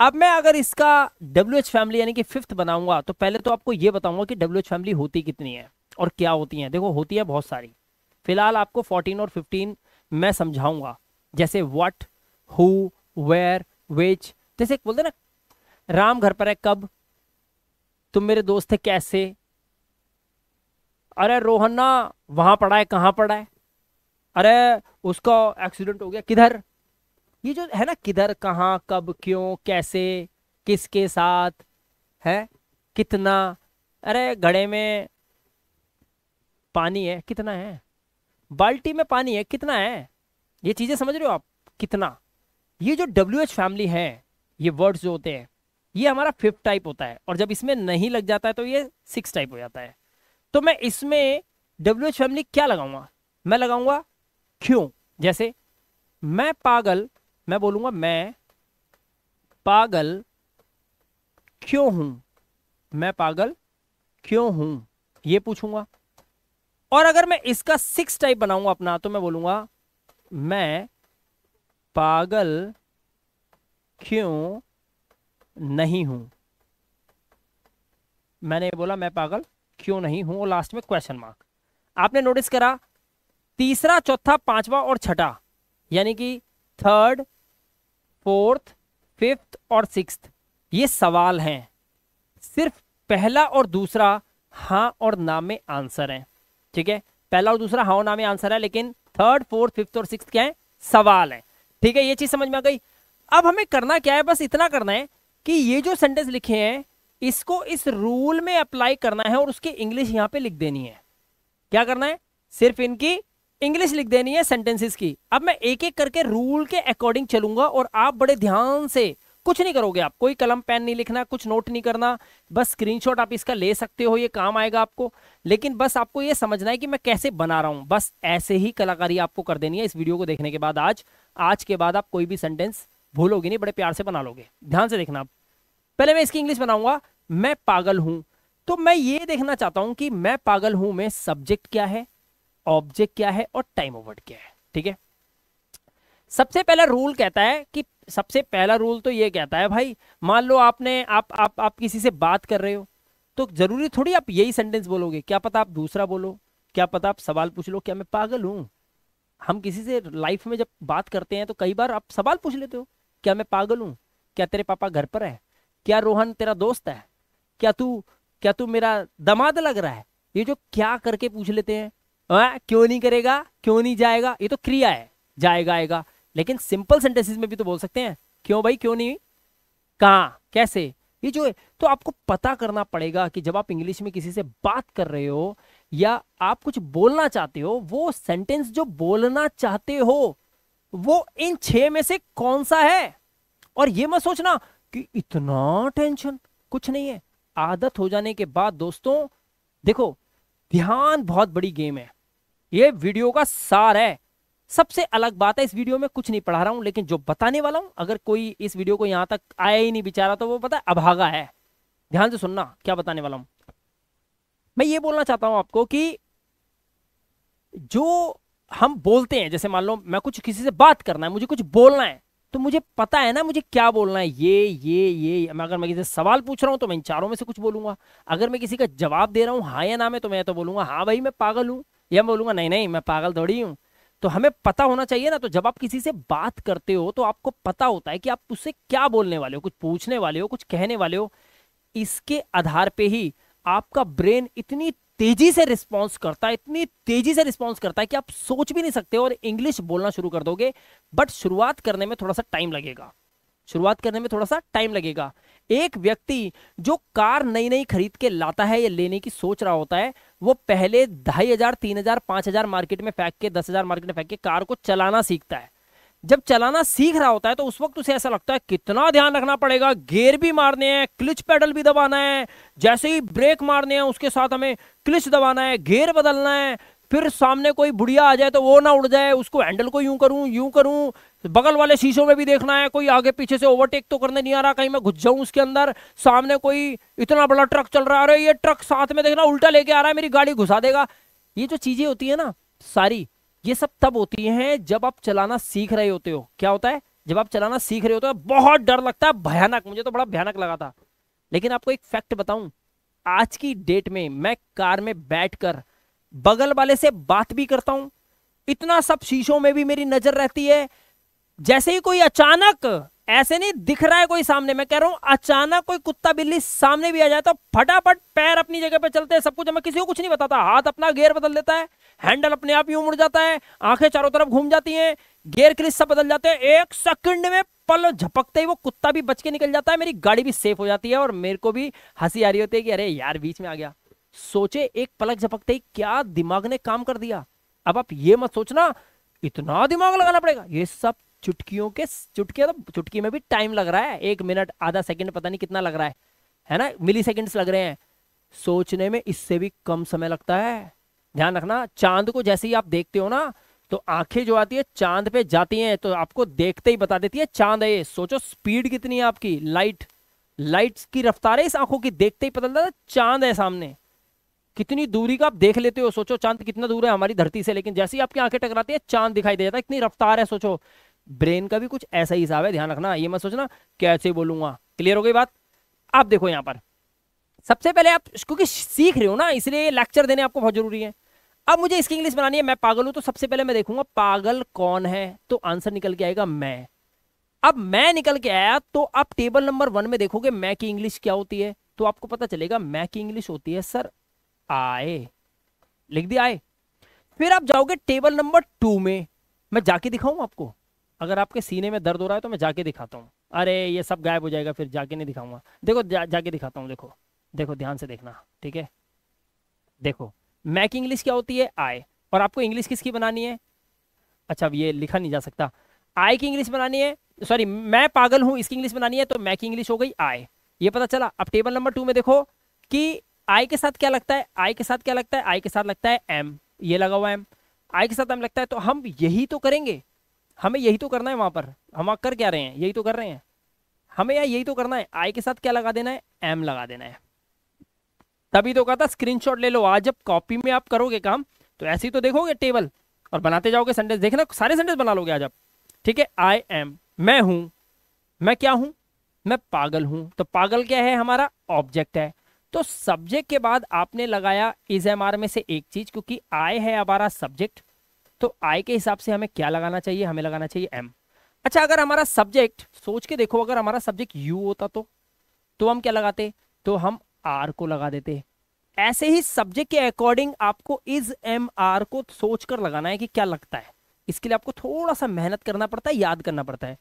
अब मैं अगर इसका डब्ल्यू एच फैमिली यानी कि फिफ्थ बनाऊंगा तो पहले तो आपको ये बताऊंगा कि डब्ल्यू एच फैमिली होती कितनी है और क्या होती है देखो होती है बहुत सारी फिलहाल आपको फोर्टीन और फिफ्टीन मैं समझाऊंगा जैसे वट हु वेयर वेच जैसे एक बोलते ना राम घर पर है कब तुम मेरे दोस्त थे कैसे अरे रोहना वहां पड़ा है कहाँ पड़ा है अरे उसका एक्सीडेंट हो गया किधर ये जो है ना किधर कहाँ कब क्यों कैसे किसके साथ है कितना अरे घड़े में पानी है कितना है बाल्टी में पानी है कितना है ये चीज़ें समझ रहे हो आप कितना ये जो डब्ल्यू एच फैमिली है ये वर्ड्स जो होते हैं ये हमारा फिफ्थ टाइप होता है और जब इसमें नहीं लग जाता है तो ये सिक्स टाइप हो जाता है तो मैं इसमें डब्ल्यू एच फैमिली क्या लगाऊंगा मैं लगाऊंगा क्यों जैसे मैं पागल मैं बोलूंगा मैं पागल क्यों हूं मैं पागल क्यों हूं ये पूछूंगा और अगर मैं इसका सिक्स टाइप बनाऊंगा अपना तो मैं बोलूंगा मैं पागल क्यों नहीं हूं मैंने बोला मैं पागल क्यों नहीं हूं और लास्ट में क्वेश्चन मार्क आपने नोटिस करा तीसरा चौथा पांचवा और छठा यानी कि थर्ड फोर्थ फिफ्थ और सिक्स ये सवाल हैं सिर्फ पहला और दूसरा हाँ और ना में आंसर हैं ठीक है पहला और दूसरा हाउ नाम आंसर है लेकिन थर्ड फोर्थ फिफ्थ और सिक्स क्या है सवाल है ठीक है ये चीज समझ में आ गई अब हमें करना क्या है बस इतना करना है कि ये जो सेंटेंस लिखे हैं इसको इस रूल में अप्लाई करना है और उसकी इंग्लिश यहां पे लिख देनी है क्या करना है सिर्फ इनकी इंग्लिश लिख देनी है सेंटेंसेस की अब मैं एक एक करके रूल के अकॉर्डिंग चलूंगा और आप बड़े ध्यान से कुछ नहीं करोगे आप कोई कलम पेन नहीं लिखना कुछ नोट नहीं करना बस स्क्रीनशॉट आप इसका ले सकते हो ये काम आएगा आपको लेकिन बस आपको ये समझना है कि मैं कैसे बना रहा हूं बस ऐसे ही कलाकारी आपको कर देनी है इस वीडियो को देखने के बाद आज आज के बाद आप कोई भी सेंटेंस भूलोगे नहीं बड़े प्यार से बना लोगे ध्यान से देखना पहले मैं इसकी इंग्लिश बनाऊंगा मैं पागल हूं तो मैं ये देखना चाहता हूं कि मैं पागल हूं मैं सब्जेक्ट क्या है ऑब्जेक्ट क्या है और टाइम ओवर्ड क्या है ठीक है सबसे पहला रूल कहता है कि सबसे पहला रूल तो ये कहता है भाई मान लो आपने आप आप आप किसी से बात कर रहे हो तो जरूरी थोड़ी आप यही सेंटेंस बोलोगे क्या पता आप दूसरा बोलो क्या पता आप सवाल पूछ लो क्या मैं पागल हूँ हम किसी से लाइफ में जब बात करते हैं तो कई बार आप सवाल पूछ लेते हो क्या मैं पागल हूँ क्या तेरे पापा घर पर है क्या रोहन तेरा दोस्त है क्या तू क्या तू मेरा दमाद लग रहा है ये जो क्या करके पूछ लेते हैं आ, हाँ, क्यों नहीं करेगा क्यों नहीं जाएगा ये तो क्रिया है जाएगा आएगा लेकिन सिंपल सेंटेंसेस में भी तो बोल सकते हैं क्यों भाई क्यों नहीं कहा कैसे ये जो है तो आपको पता करना पड़ेगा कि जब आप इंग्लिश में किसी से बात कर रहे हो या आप कुछ बोलना चाहते हो वो सेंटेंस जो बोलना चाहते हो वो इन छह में से कौन सा है और ये मत सोचना कि इतना टेंशन कुछ नहीं है आदत हो जाने के बाद दोस्तों देखो ध्यान बहुत बड़ी गेम है ये वीडियो का सार है सबसे अलग बात है इस वीडियो में कुछ नहीं पढ़ा रहा हूं लेकिन जो बताने वाला हूं अगर कोई इस वीडियो को यहां तक आया ही नहीं बेचारा तो वो पता है अभागा है ध्यान से सुनना क्या बताने वाला हूं मैं ये बोलना चाहता हूं आपको कि जो हम बोलते हैं जैसे मान लो मैं कुछ किसी से बात करना है मुझे कुछ बोलना है तो मुझे पता है ना मुझे क्या बोलना है ये ये ये मैं अगर मैं किसी से सवाल पूछ रहा हूं तो मैं इन चारों में से कुछ बोलूंगा अगर मैं किसी का जवाब दे रहा हूं हाँ या ना में तो मैं तो बोलूंगा हाँ भाई मैं पागल हूँ या बोलूंगा नहीं नहीं मैं पागल थोड़ी हूं तो हमें पता होना चाहिए ना तो जब आप किसी से बात करते हो तो आपको पता होता है कि आप उससे क्या बोलने वाले हो कुछ पूछने वाले हो कुछ कहने वाले हो इसके आधार पे ही आपका ब्रेन इतनी तेजी से रिस्पॉन्स करता है इतनी तेजी से रिस्पॉन्स करता है कि आप सोच भी नहीं सकते और इंग्लिश बोलना शुरू कर दोगे बट शुरुआत करने में थोड़ा सा टाइम लगेगा शुरुआत करने में थोड़ा सा टाइम लगेगा एक व्यक्ति जो कार नई नई खरीद के लाता है या लेने की सोच रहा होता है वो पहले ढाई हजार तीन हजार पांच हजार मार्केट में फेंक के दस हजार मार्केट में फेंक के कार को चलाना सीखता है जब चलाना सीख रहा होता है तो उस वक्त उसे ऐसा लगता है कितना ध्यान रखना पड़ेगा गेयर भी मारने हैं क्लिच पेडल भी दबाना है जैसे ही ब्रेक मारने हैं उसके साथ हमें क्लिच दबाना है गेयर बदलना है फिर सामने कोई बुढ़िया आ जाए तो वो ना उड़ जाए उसको हैंडल को यूं करूं यूं करूं बगल वाले शीशों में भी देखना है कोई आगे पीछे से ओवरटेक तो करने नहीं आ रहा कहीं मैं घुस जाऊं उसके अंदर सामने कोई इतना बड़ा ट्रक चल रहा है अरे ये ट्रक साथ में देखना उल्टा लेके आ रहा है मेरी गाड़ी घुसा देगा ये जो चीजें होती है ना सारी ये सब तब होती है जब आप चलाना सीख रहे होते हो क्या होता है जब आप चलाना सीख रहे होते हो बहुत डर लगता है भयानक मुझे तो बड़ा भयानक लगा था लेकिन आपको एक फैक्ट बताऊं आज की डेट में मैं कार में बैठकर बगल वाले से बात भी करता हूं इतना सब शीशों में भी मेरी नजर रहती है जैसे ही कोई अचानक ऐसे नहीं दिख रहा है कोई सामने मैं कह रहा हूं अचानक कोई कुत्ता बिल्ली सामने भी आ जाए तो फटाफट पैर अपनी जगह पे चलते हैं सब कुछ मैं किसी को कुछ नहीं बताता हाथ अपना गेयर बदल देता है हैंडल अपने आप ही उमड़ जाता है आंखें चारों तरफ घूम जाती हैं गेयर क्रिस सब बदल जाते हैं एक सेकंड में पल झपकते ही वो कुत्ता भी बच के निकल जाता है मेरी गाड़ी भी सेफ हो जाती है और मेरे को भी हंसी आ रही होती है कि अरे यार बीच में आ गया सोचे एक पलक झपकते ही क्या दिमाग ने काम कर दिया अब आप ये मत सोचना इतना दिमाग लगाना पड़ेगा ये सब चुटकियों के चुटकियाँ तो चुटकी में भी टाइम लग रहा है एक मिनट आधा सेकंड पता नहीं कितना लग रहा है है ना मिली सेकेंड्स लग रहे हैं सोचने में इससे भी कम समय लगता है ध्यान रखना चांद को जैसे ही आप देखते हो ना तो आंखें जो आती है चांद पे जाती हैं तो आपको देखते ही बता देती है चांद है ये सोचो स्पीड कितनी है आपकी लाइट लाइट्स की रफ्तार है इस आंखों की देखते ही पता चलता चांद है सामने कितनी दूरी का आप देख लेते हो सोचो चांद कितना दूर है हमारी धरती से लेकिन जैसे ही आपकी आंखें टकराती है चांद दिखाई दे जाता है इतनी रफ्तार है सोचो ब्रेन का भी कुछ ऐसा ही हिसाब है ध्यान रखना ये मत सोचना कैसे बोलूंगा क्लियर हो गई बात आप देखो यहां पर सबसे पहले आप क्योंकि सीख रहे हो ना इसलिए लेक्चर देने आपको बहुत जरूरी है अब मुझे इसकी इंग्लिश बनानी है मैं पागल हूं तो सबसे पहले मैं देखूंगा पागल कौन है तो आंसर निकल के आएगा मैं अब मैं निकल के आया तो आप टेबल नंबर वन में देखोगे मैं की इंग्लिश क्या होती है तो आपको पता चलेगा मैं की इंग्लिश होती है सर आए लिख दिया आए फिर आप जाओगे टेबल नंबर टू में मैं जाके दिखाऊं आपको अगर आपके सीने में दर्द हो रहा है तो मैं जाके दिखाता हूँ अरे ये सब गायब हो जाएगा फिर जाके नहीं दिखाऊंगा देखो जा, जाके दिखाता हूँ देखो देखो ध्यान से देखना ठीक है देखो मैक इंग्लिश क्या होती है आय और आपको इंग्लिश किसकी बनानी है अच्छा अब ये लिखा नहीं जा सकता आय की इंग्लिश बनानी है सॉरी मैं पागल हूँ इसकी इंग्लिश बनानी है तो मैक इंग्लिश हो गई आय ये पता चला अब टेबल नंबर टू में देखो कि आई के साथ क्या लगता है आई के साथ क्या लगता है आई के साथ लगता है एम ये लगा हुआ एम आई के साथ एम लगता है तो हम यही तो करेंगे हमें यही तो करना है वहां पर हम कर क्या रहे हैं यही तो कर रहे हैं हमें यहाँ यही तो करना है आई के साथ क्या लगा देना है एम लगा देना है तभी तो कहता स्क्रीन स्क्रीनशॉट ले लो आज जब कॉपी में आप करोगे काम तो ऐसे ही तो देखोगे टेबल और बनाते जाओगे सेंटेंस देखना सारे सेंटेंस बना लोगे आज आप ठीक है आई एम मैं हूं मैं क्या हूं मैं पागल हूं तो पागल क्या है हमारा ऑब्जेक्ट है तो सब्जेक्ट के बाद आपने लगाया इज एम आर में से एक चीज क्योंकि आई है हमारा सब्जेक्ट तो आई के हिसाब से हमें क्या लगाना चाहिए हमें लगाना चाहिए एम अच्छा अगर हमारा सब्जेक्ट सोच के देखो अगर हमारा सब्जेक्ट यू होता तो तो हम क्या लगाते तो हम आर को लगा देते ऐसे ही सब्जेक्ट के अकॉर्डिंग आपको इज एम आर को सोच कर लगाना है कि क्या लगता है इसके लिए आपको थोड़ा सा मेहनत करना पड़ता है याद करना पड़ता है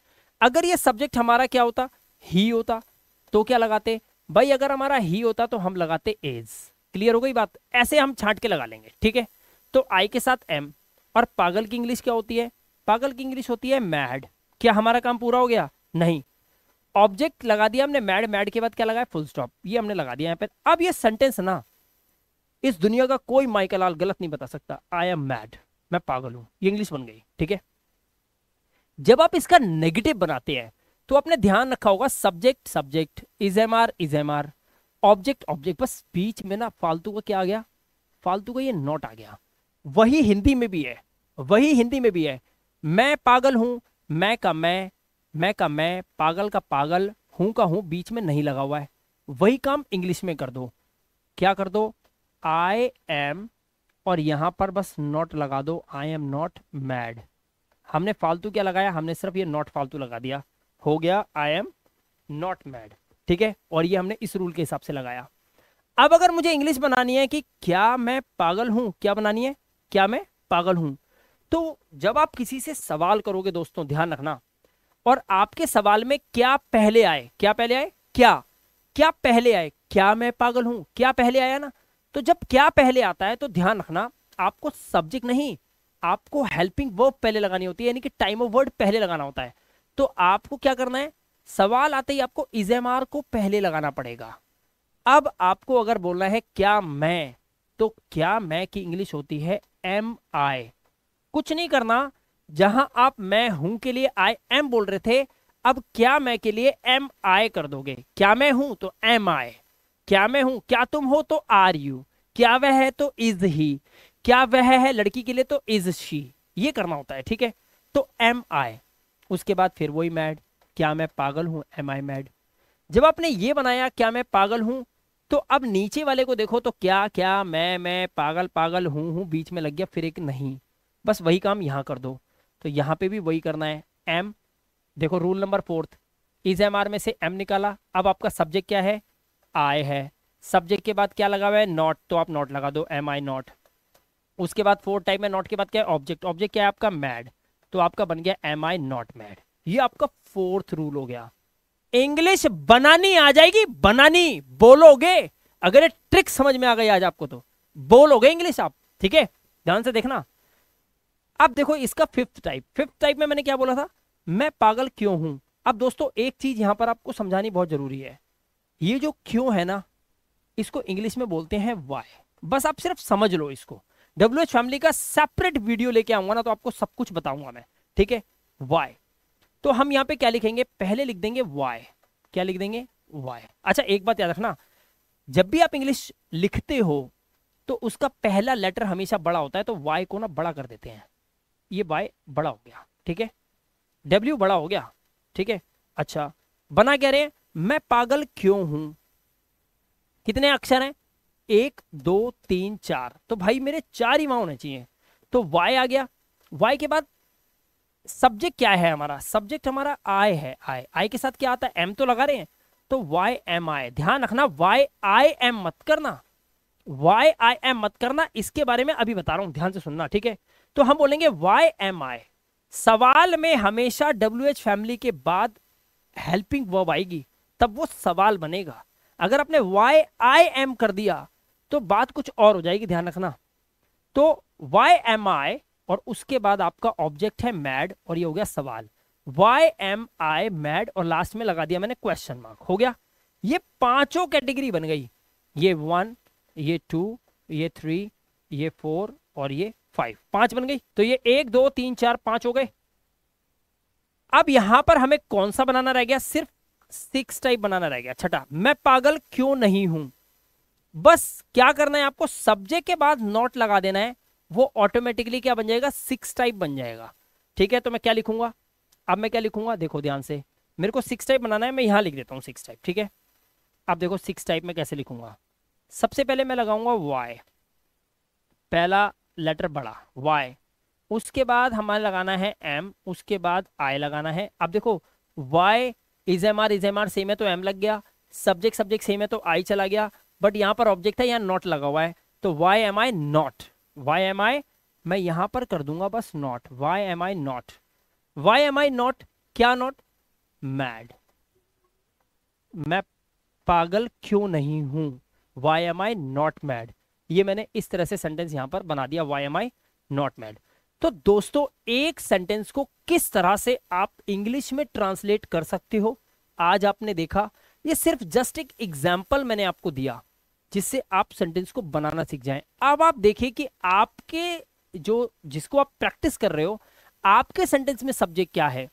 अगर ये सब्जेक्ट हमारा क्या होता ही होता तो क्या लगाते भाई अगर हमारा ही होता तो हम लगाते एज क्लियर हो गई बात ऐसे हम छांट के लगा लेंगे ठीक है तो आई के साथ एम और पागल की इंग्लिश क्या होती है पागल की इंग्लिश होती है मैड क्या हमारा काम पूरा हो गया नहीं ऑब्जेक्ट लगा दिया हमने मैड मैड के बाद क्या लगाया फुल स्टॉप ये हमने लगा दिया यहाँ पर अब ये सेंटेंस ना इस दुनिया का कोई माइकल लाल गलत नहीं बता सकता आई एम मैड मैं पागल हूं ये इंग्लिश बन गई ठीक है जब आप इसका नेगेटिव बनाते हैं तो आपने ध्यान रखा होगा subject subject is am are is am are object object बस बीच में ना फालतू का क्या आ गया फालतू का ये नॉट आ गया वही हिंदी में भी है वही हिंदी में भी है मैं पागल हूं मैं का मैं मैं का मैं पागल का पागल हूं का हूं बीच में नहीं लगा हुआ है वही काम इंग्लिश में कर दो क्या कर दो आई एम और यहां पर बस नॉट लगा दो आई एम नॉट मैड हमने फालतू क्या लगाया हमने सिर्फ ये नॉट फालतू लगा दिया हो गया आई एम नॉट मैड ठीक है और ये हमने इस रूल के हिसाब से लगाया अब अगर मुझे इंग्लिश बनानी है कि क्या मैं पागल हूं क्या बनानी है क्या मैं पागल हूं तो जब आप किसी से सवाल करोगे दोस्तों ध्यान रखना और आपके सवाल में क्या पहले आए क्या पहले आए क्या क्या पहले आए क्या मैं पागल हूं क्या पहले आया ना तो जब क्या पहले आता है तो ध्यान रखना आपको सब्जेक्ट नहीं आपको हेल्पिंग वर्ब पहले लगानी होती है यानी कि टाइम ऑफ वर्ड पहले लगाना होता है तो आपको क्या करना है सवाल आते ही आपको इजेमार को पहले लगाना पड़ेगा अब आपको अगर बोलना है क्या मैं तो क्या मैं की इंग्लिश होती है एम आई कुछ नहीं करना जहां आप मैं हूं के लिए आई एम बोल रहे थे अब क्या मैं के लिए एम आई कर दोगे क्या मैं हूं तो एम आई क्या मैं हूं क्या तुम हो तो आर यू क्या वह है तो इज ही क्या वह है लड़की के लिए तो इज शी ये करना होता है ठीक है तो एम आई उसके बाद फिर वही मैड क्या मैं पागल हूं एम आई मैड जब आपने ये बनाया क्या मैं पागल हूं तो अब नीचे वाले को देखो तो क्या क्या मैं मैं पागल पागल हूँ हूँ बीच में लग गया फिर एक नहीं बस वही काम यहाँ कर दो तो यहाँ पे भी वही करना है एम देखो rule number fourth is am are में से एम निकाला अब आपका सब्जेक्ट क्या है आय है सब्जेक्ट के बाद क्या लगा हुआ है नॉट तो आप नॉट लगा दो एम आई नॉट उसके बाद फोर्थ टाइप में नॉट के बाद क्या है ऑब्जेक्ट ऑब्जेक्ट क्या है आपका मैड तो आपका बन गया एम आई नॉट मैड ये आपका फोर्थ रूल हो गया इंग्लिश बनानी आ जाएगी बनानी बोलोगे अगर ये ट्रिक समझ में आ गई आज आपको तो बोलोगे इंग्लिश आप ठीक है ध्यान से देखना अब देखो इसका फिफ्थ टाइप फिफ्थ टाइप में मैंने क्या बोला था मैं पागल क्यों हूं अब दोस्तों एक चीज यहां पर आपको समझानी बहुत जरूरी है ये जो क्यों है ना इसको इंग्लिश में बोलते हैं वाई बस आप सिर्फ समझ लो इसको डब्ल्यू फैमिली का सेपरेट वीडियो लेके आऊंगा ना तो आपको सब कुछ बताऊंगा मैं ठीक है वाई तो हम यहाँ पे क्या लिखेंगे पहले लिख देंगे वाई क्या लिख देंगे वाई अच्छा एक बात याद रखना जब भी आप इंग्लिश लिखते हो तो उसका पहला लेटर हमेशा बड़ा होता है तो वाई को ना बड़ा कर देते हैं ये वाई बड़ा हो गया ठीक है डब्ल्यू बड़ा हो गया ठीक है अच्छा बना कह रहे हैं मैं पागल क्यों हूं कितने अक्षर हैं एक दो तीन चार तो भाई मेरे चार ही वहां होने चाहिए तो वाई आ गया वाई के बाद सब्जेक्ट क्या है हमारा सब्जेक्ट हमारा आई है आई आई के साथ क्या आता है एम तो लगा रहे हैं तो वाई एम आई ध्यान रखना वाई आई एम मत करना वाई आई एम मत करना इसके बारे में अभी बता रहा हूं ध्यान से सुनना ठीक है तो हम बोलेंगे वाई एम आई सवाल में हमेशा डब्ल्यू एच फैमिली के बाद हेल्पिंग वर्ब आएगी तब वो सवाल बनेगा अगर आपने वाई आई एम कर दिया तो बात कुछ और हो जाएगी ध्यान रखना तो वाई एम आई और उसके बाद आपका ऑब्जेक्ट है मैड और ये हो गया सवाल वाई एम आई मैड और लास्ट में लगा दिया मैंने क्वेश्चन मार्क हो गया ये पांचों कैटेगरी बन गई ये वन ये टू ये थ्री ये फोर और ये फाइव पांच बन गई तो ये एक दो तीन चार पांच हो गए अब यहां पर हमें कौन सा बनाना रह गया सिर्फ सिक्स टाइप बनाना रह गया छठा मैं पागल क्यों नहीं हूं बस क्या करना है आपको सब्जेक्ट के बाद नॉट लगा देना है वो ऑटोमेटिकली क्या बन जाएगा सिक्स टाइप बन जाएगा ठीक है तो मैं क्या लिखूंगा अब मैं क्या लिखूंगा देखो ध्यान से मेरे को सिक्स टाइप बनाना है मैं यहाँ लिख देता हूँ सिक्स टाइप ठीक है अब देखो सिक्स टाइप में कैसे लिखूंगा सबसे पहले मैं लगाऊंगा वाई पहला लेटर बड़ा वाई उसके बाद हमारे लगाना है एम उसके बाद आई लगाना है अब देखो why is am are is am are same है तो एम लग गया सब्जेक्ट सब्जेक्ट सेम है तो आई चला गया बट यहाँ पर ऑब्जेक्ट है यहाँ नॉट लगा हुआ है तो why am I not why am I मैं यहां पर कर दूंगा बस not why am I not why am I not क्या नॉट मैड मैं पागल क्यों नहीं हूं why am I not mad ये मैंने इस तरह से सेंटेंस यहां पर बना दिया why am I not mad तो दोस्तों एक सेंटेंस को किस तरह से आप इंग्लिश में ट्रांसलेट कर सकते हो आज आपने देखा ये सिर्फ जस्ट एक एग्जाम्पल मैंने आपको दिया जिससे आप सेंटेंस को बनाना सीख जाएं अब आप देखिए कि आपके जो जिसको आप प्रैक्टिस कर रहे हो आपके सेंटेंस में सब्जेक्ट क्या है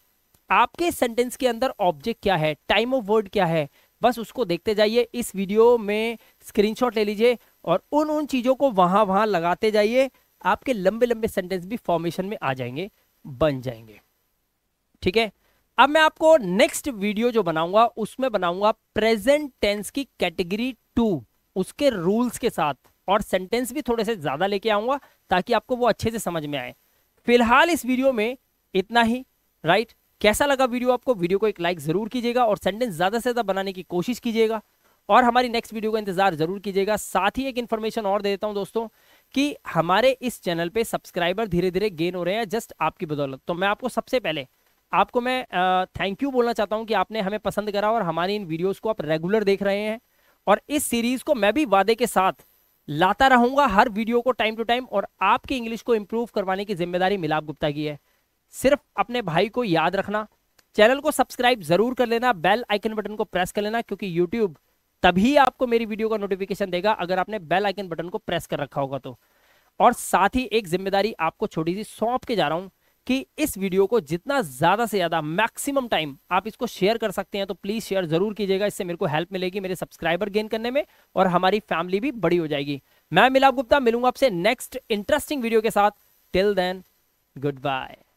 आपके सेंटेंस के अंदर ऑब्जेक्ट क्या है टाइम ऑफ वर्ड क्या है बस उसको देखते जाइए इस वीडियो में स्क्रीनशॉट ले लीजिए और उन उन चीज़ों को वहां वहां लगाते जाइए आपके लंबे लंबे सेंटेंस भी फॉर्मेशन में आ जाएंगे बन जाएंगे ठीक है अब मैं आपको नेक्स्ट वीडियो जो बनाऊंगा उसमें बनाऊंगा प्रेजेंट टेंस की कैटेगरी टू उसके रूल्स के साथ और सेंटेंस भी थोड़े से ज़्यादा लेके आऊँगा ताकि आपको वो अच्छे से समझ में आए फिलहाल इस वीडियो में इतना ही राइट कैसा लगा वीडियो आपको वीडियो को एक लाइक ज़रूर कीजिएगा और सेंटेंस ज़्यादा से ज़्यादा बनाने की कोशिश कीजिएगा और हमारी नेक्स्ट वीडियो का इंतज़ार ज़रूर कीजिएगा साथ ही एक इन्फॉर्मेशन और दे देता हूँ दोस्तों कि हमारे इस चैनल पे सब्सक्राइबर धीरे धीरे गेन हो रहे हैं जस्ट आपकी बदौलत तो मैं आपको सबसे पहले आपको मैं थैंक यू बोलना चाहता हूँ कि आपने हमें पसंद करा और हमारी इन वीडियोज़ को आप रेगुलर देख रहे हैं और इस सीरीज को मैं भी वादे के साथ लाता रहूंगा हर वीडियो को टाइम टू टाइम और आपकी इंग्लिश को इंप्रूव करवाने की जिम्मेदारी मिलाप गुप्ता की है सिर्फ अपने भाई को याद रखना चैनल को सब्सक्राइब जरूर कर लेना बेल आइकन बटन को प्रेस कर लेना क्योंकि यूट्यूब तभी आपको मेरी वीडियो का नोटिफिकेशन देगा अगर आपने बेल आइकन बटन को प्रेस कर रखा होगा तो और साथ ही एक जिम्मेदारी आपको छोटी सी सौंप के जा रहा हूं कि इस वीडियो को जितना ज़्यादा से ज़्यादा मैक्सिमम टाइम आप इसको शेयर कर सकते हैं तो प्लीज़ शेयर ज़रूर कीजिएगा इससे मेरे को हेल्प मिलेगी मेरे सब्सक्राइबर गेन करने में और हमारी फैमिली भी बड़ी हो जाएगी मैं मिलाप गुप्ता मिलूंगा आपसे नेक्स्ट इंटरेस्टिंग वीडियो के साथ टिल देन गुड बाय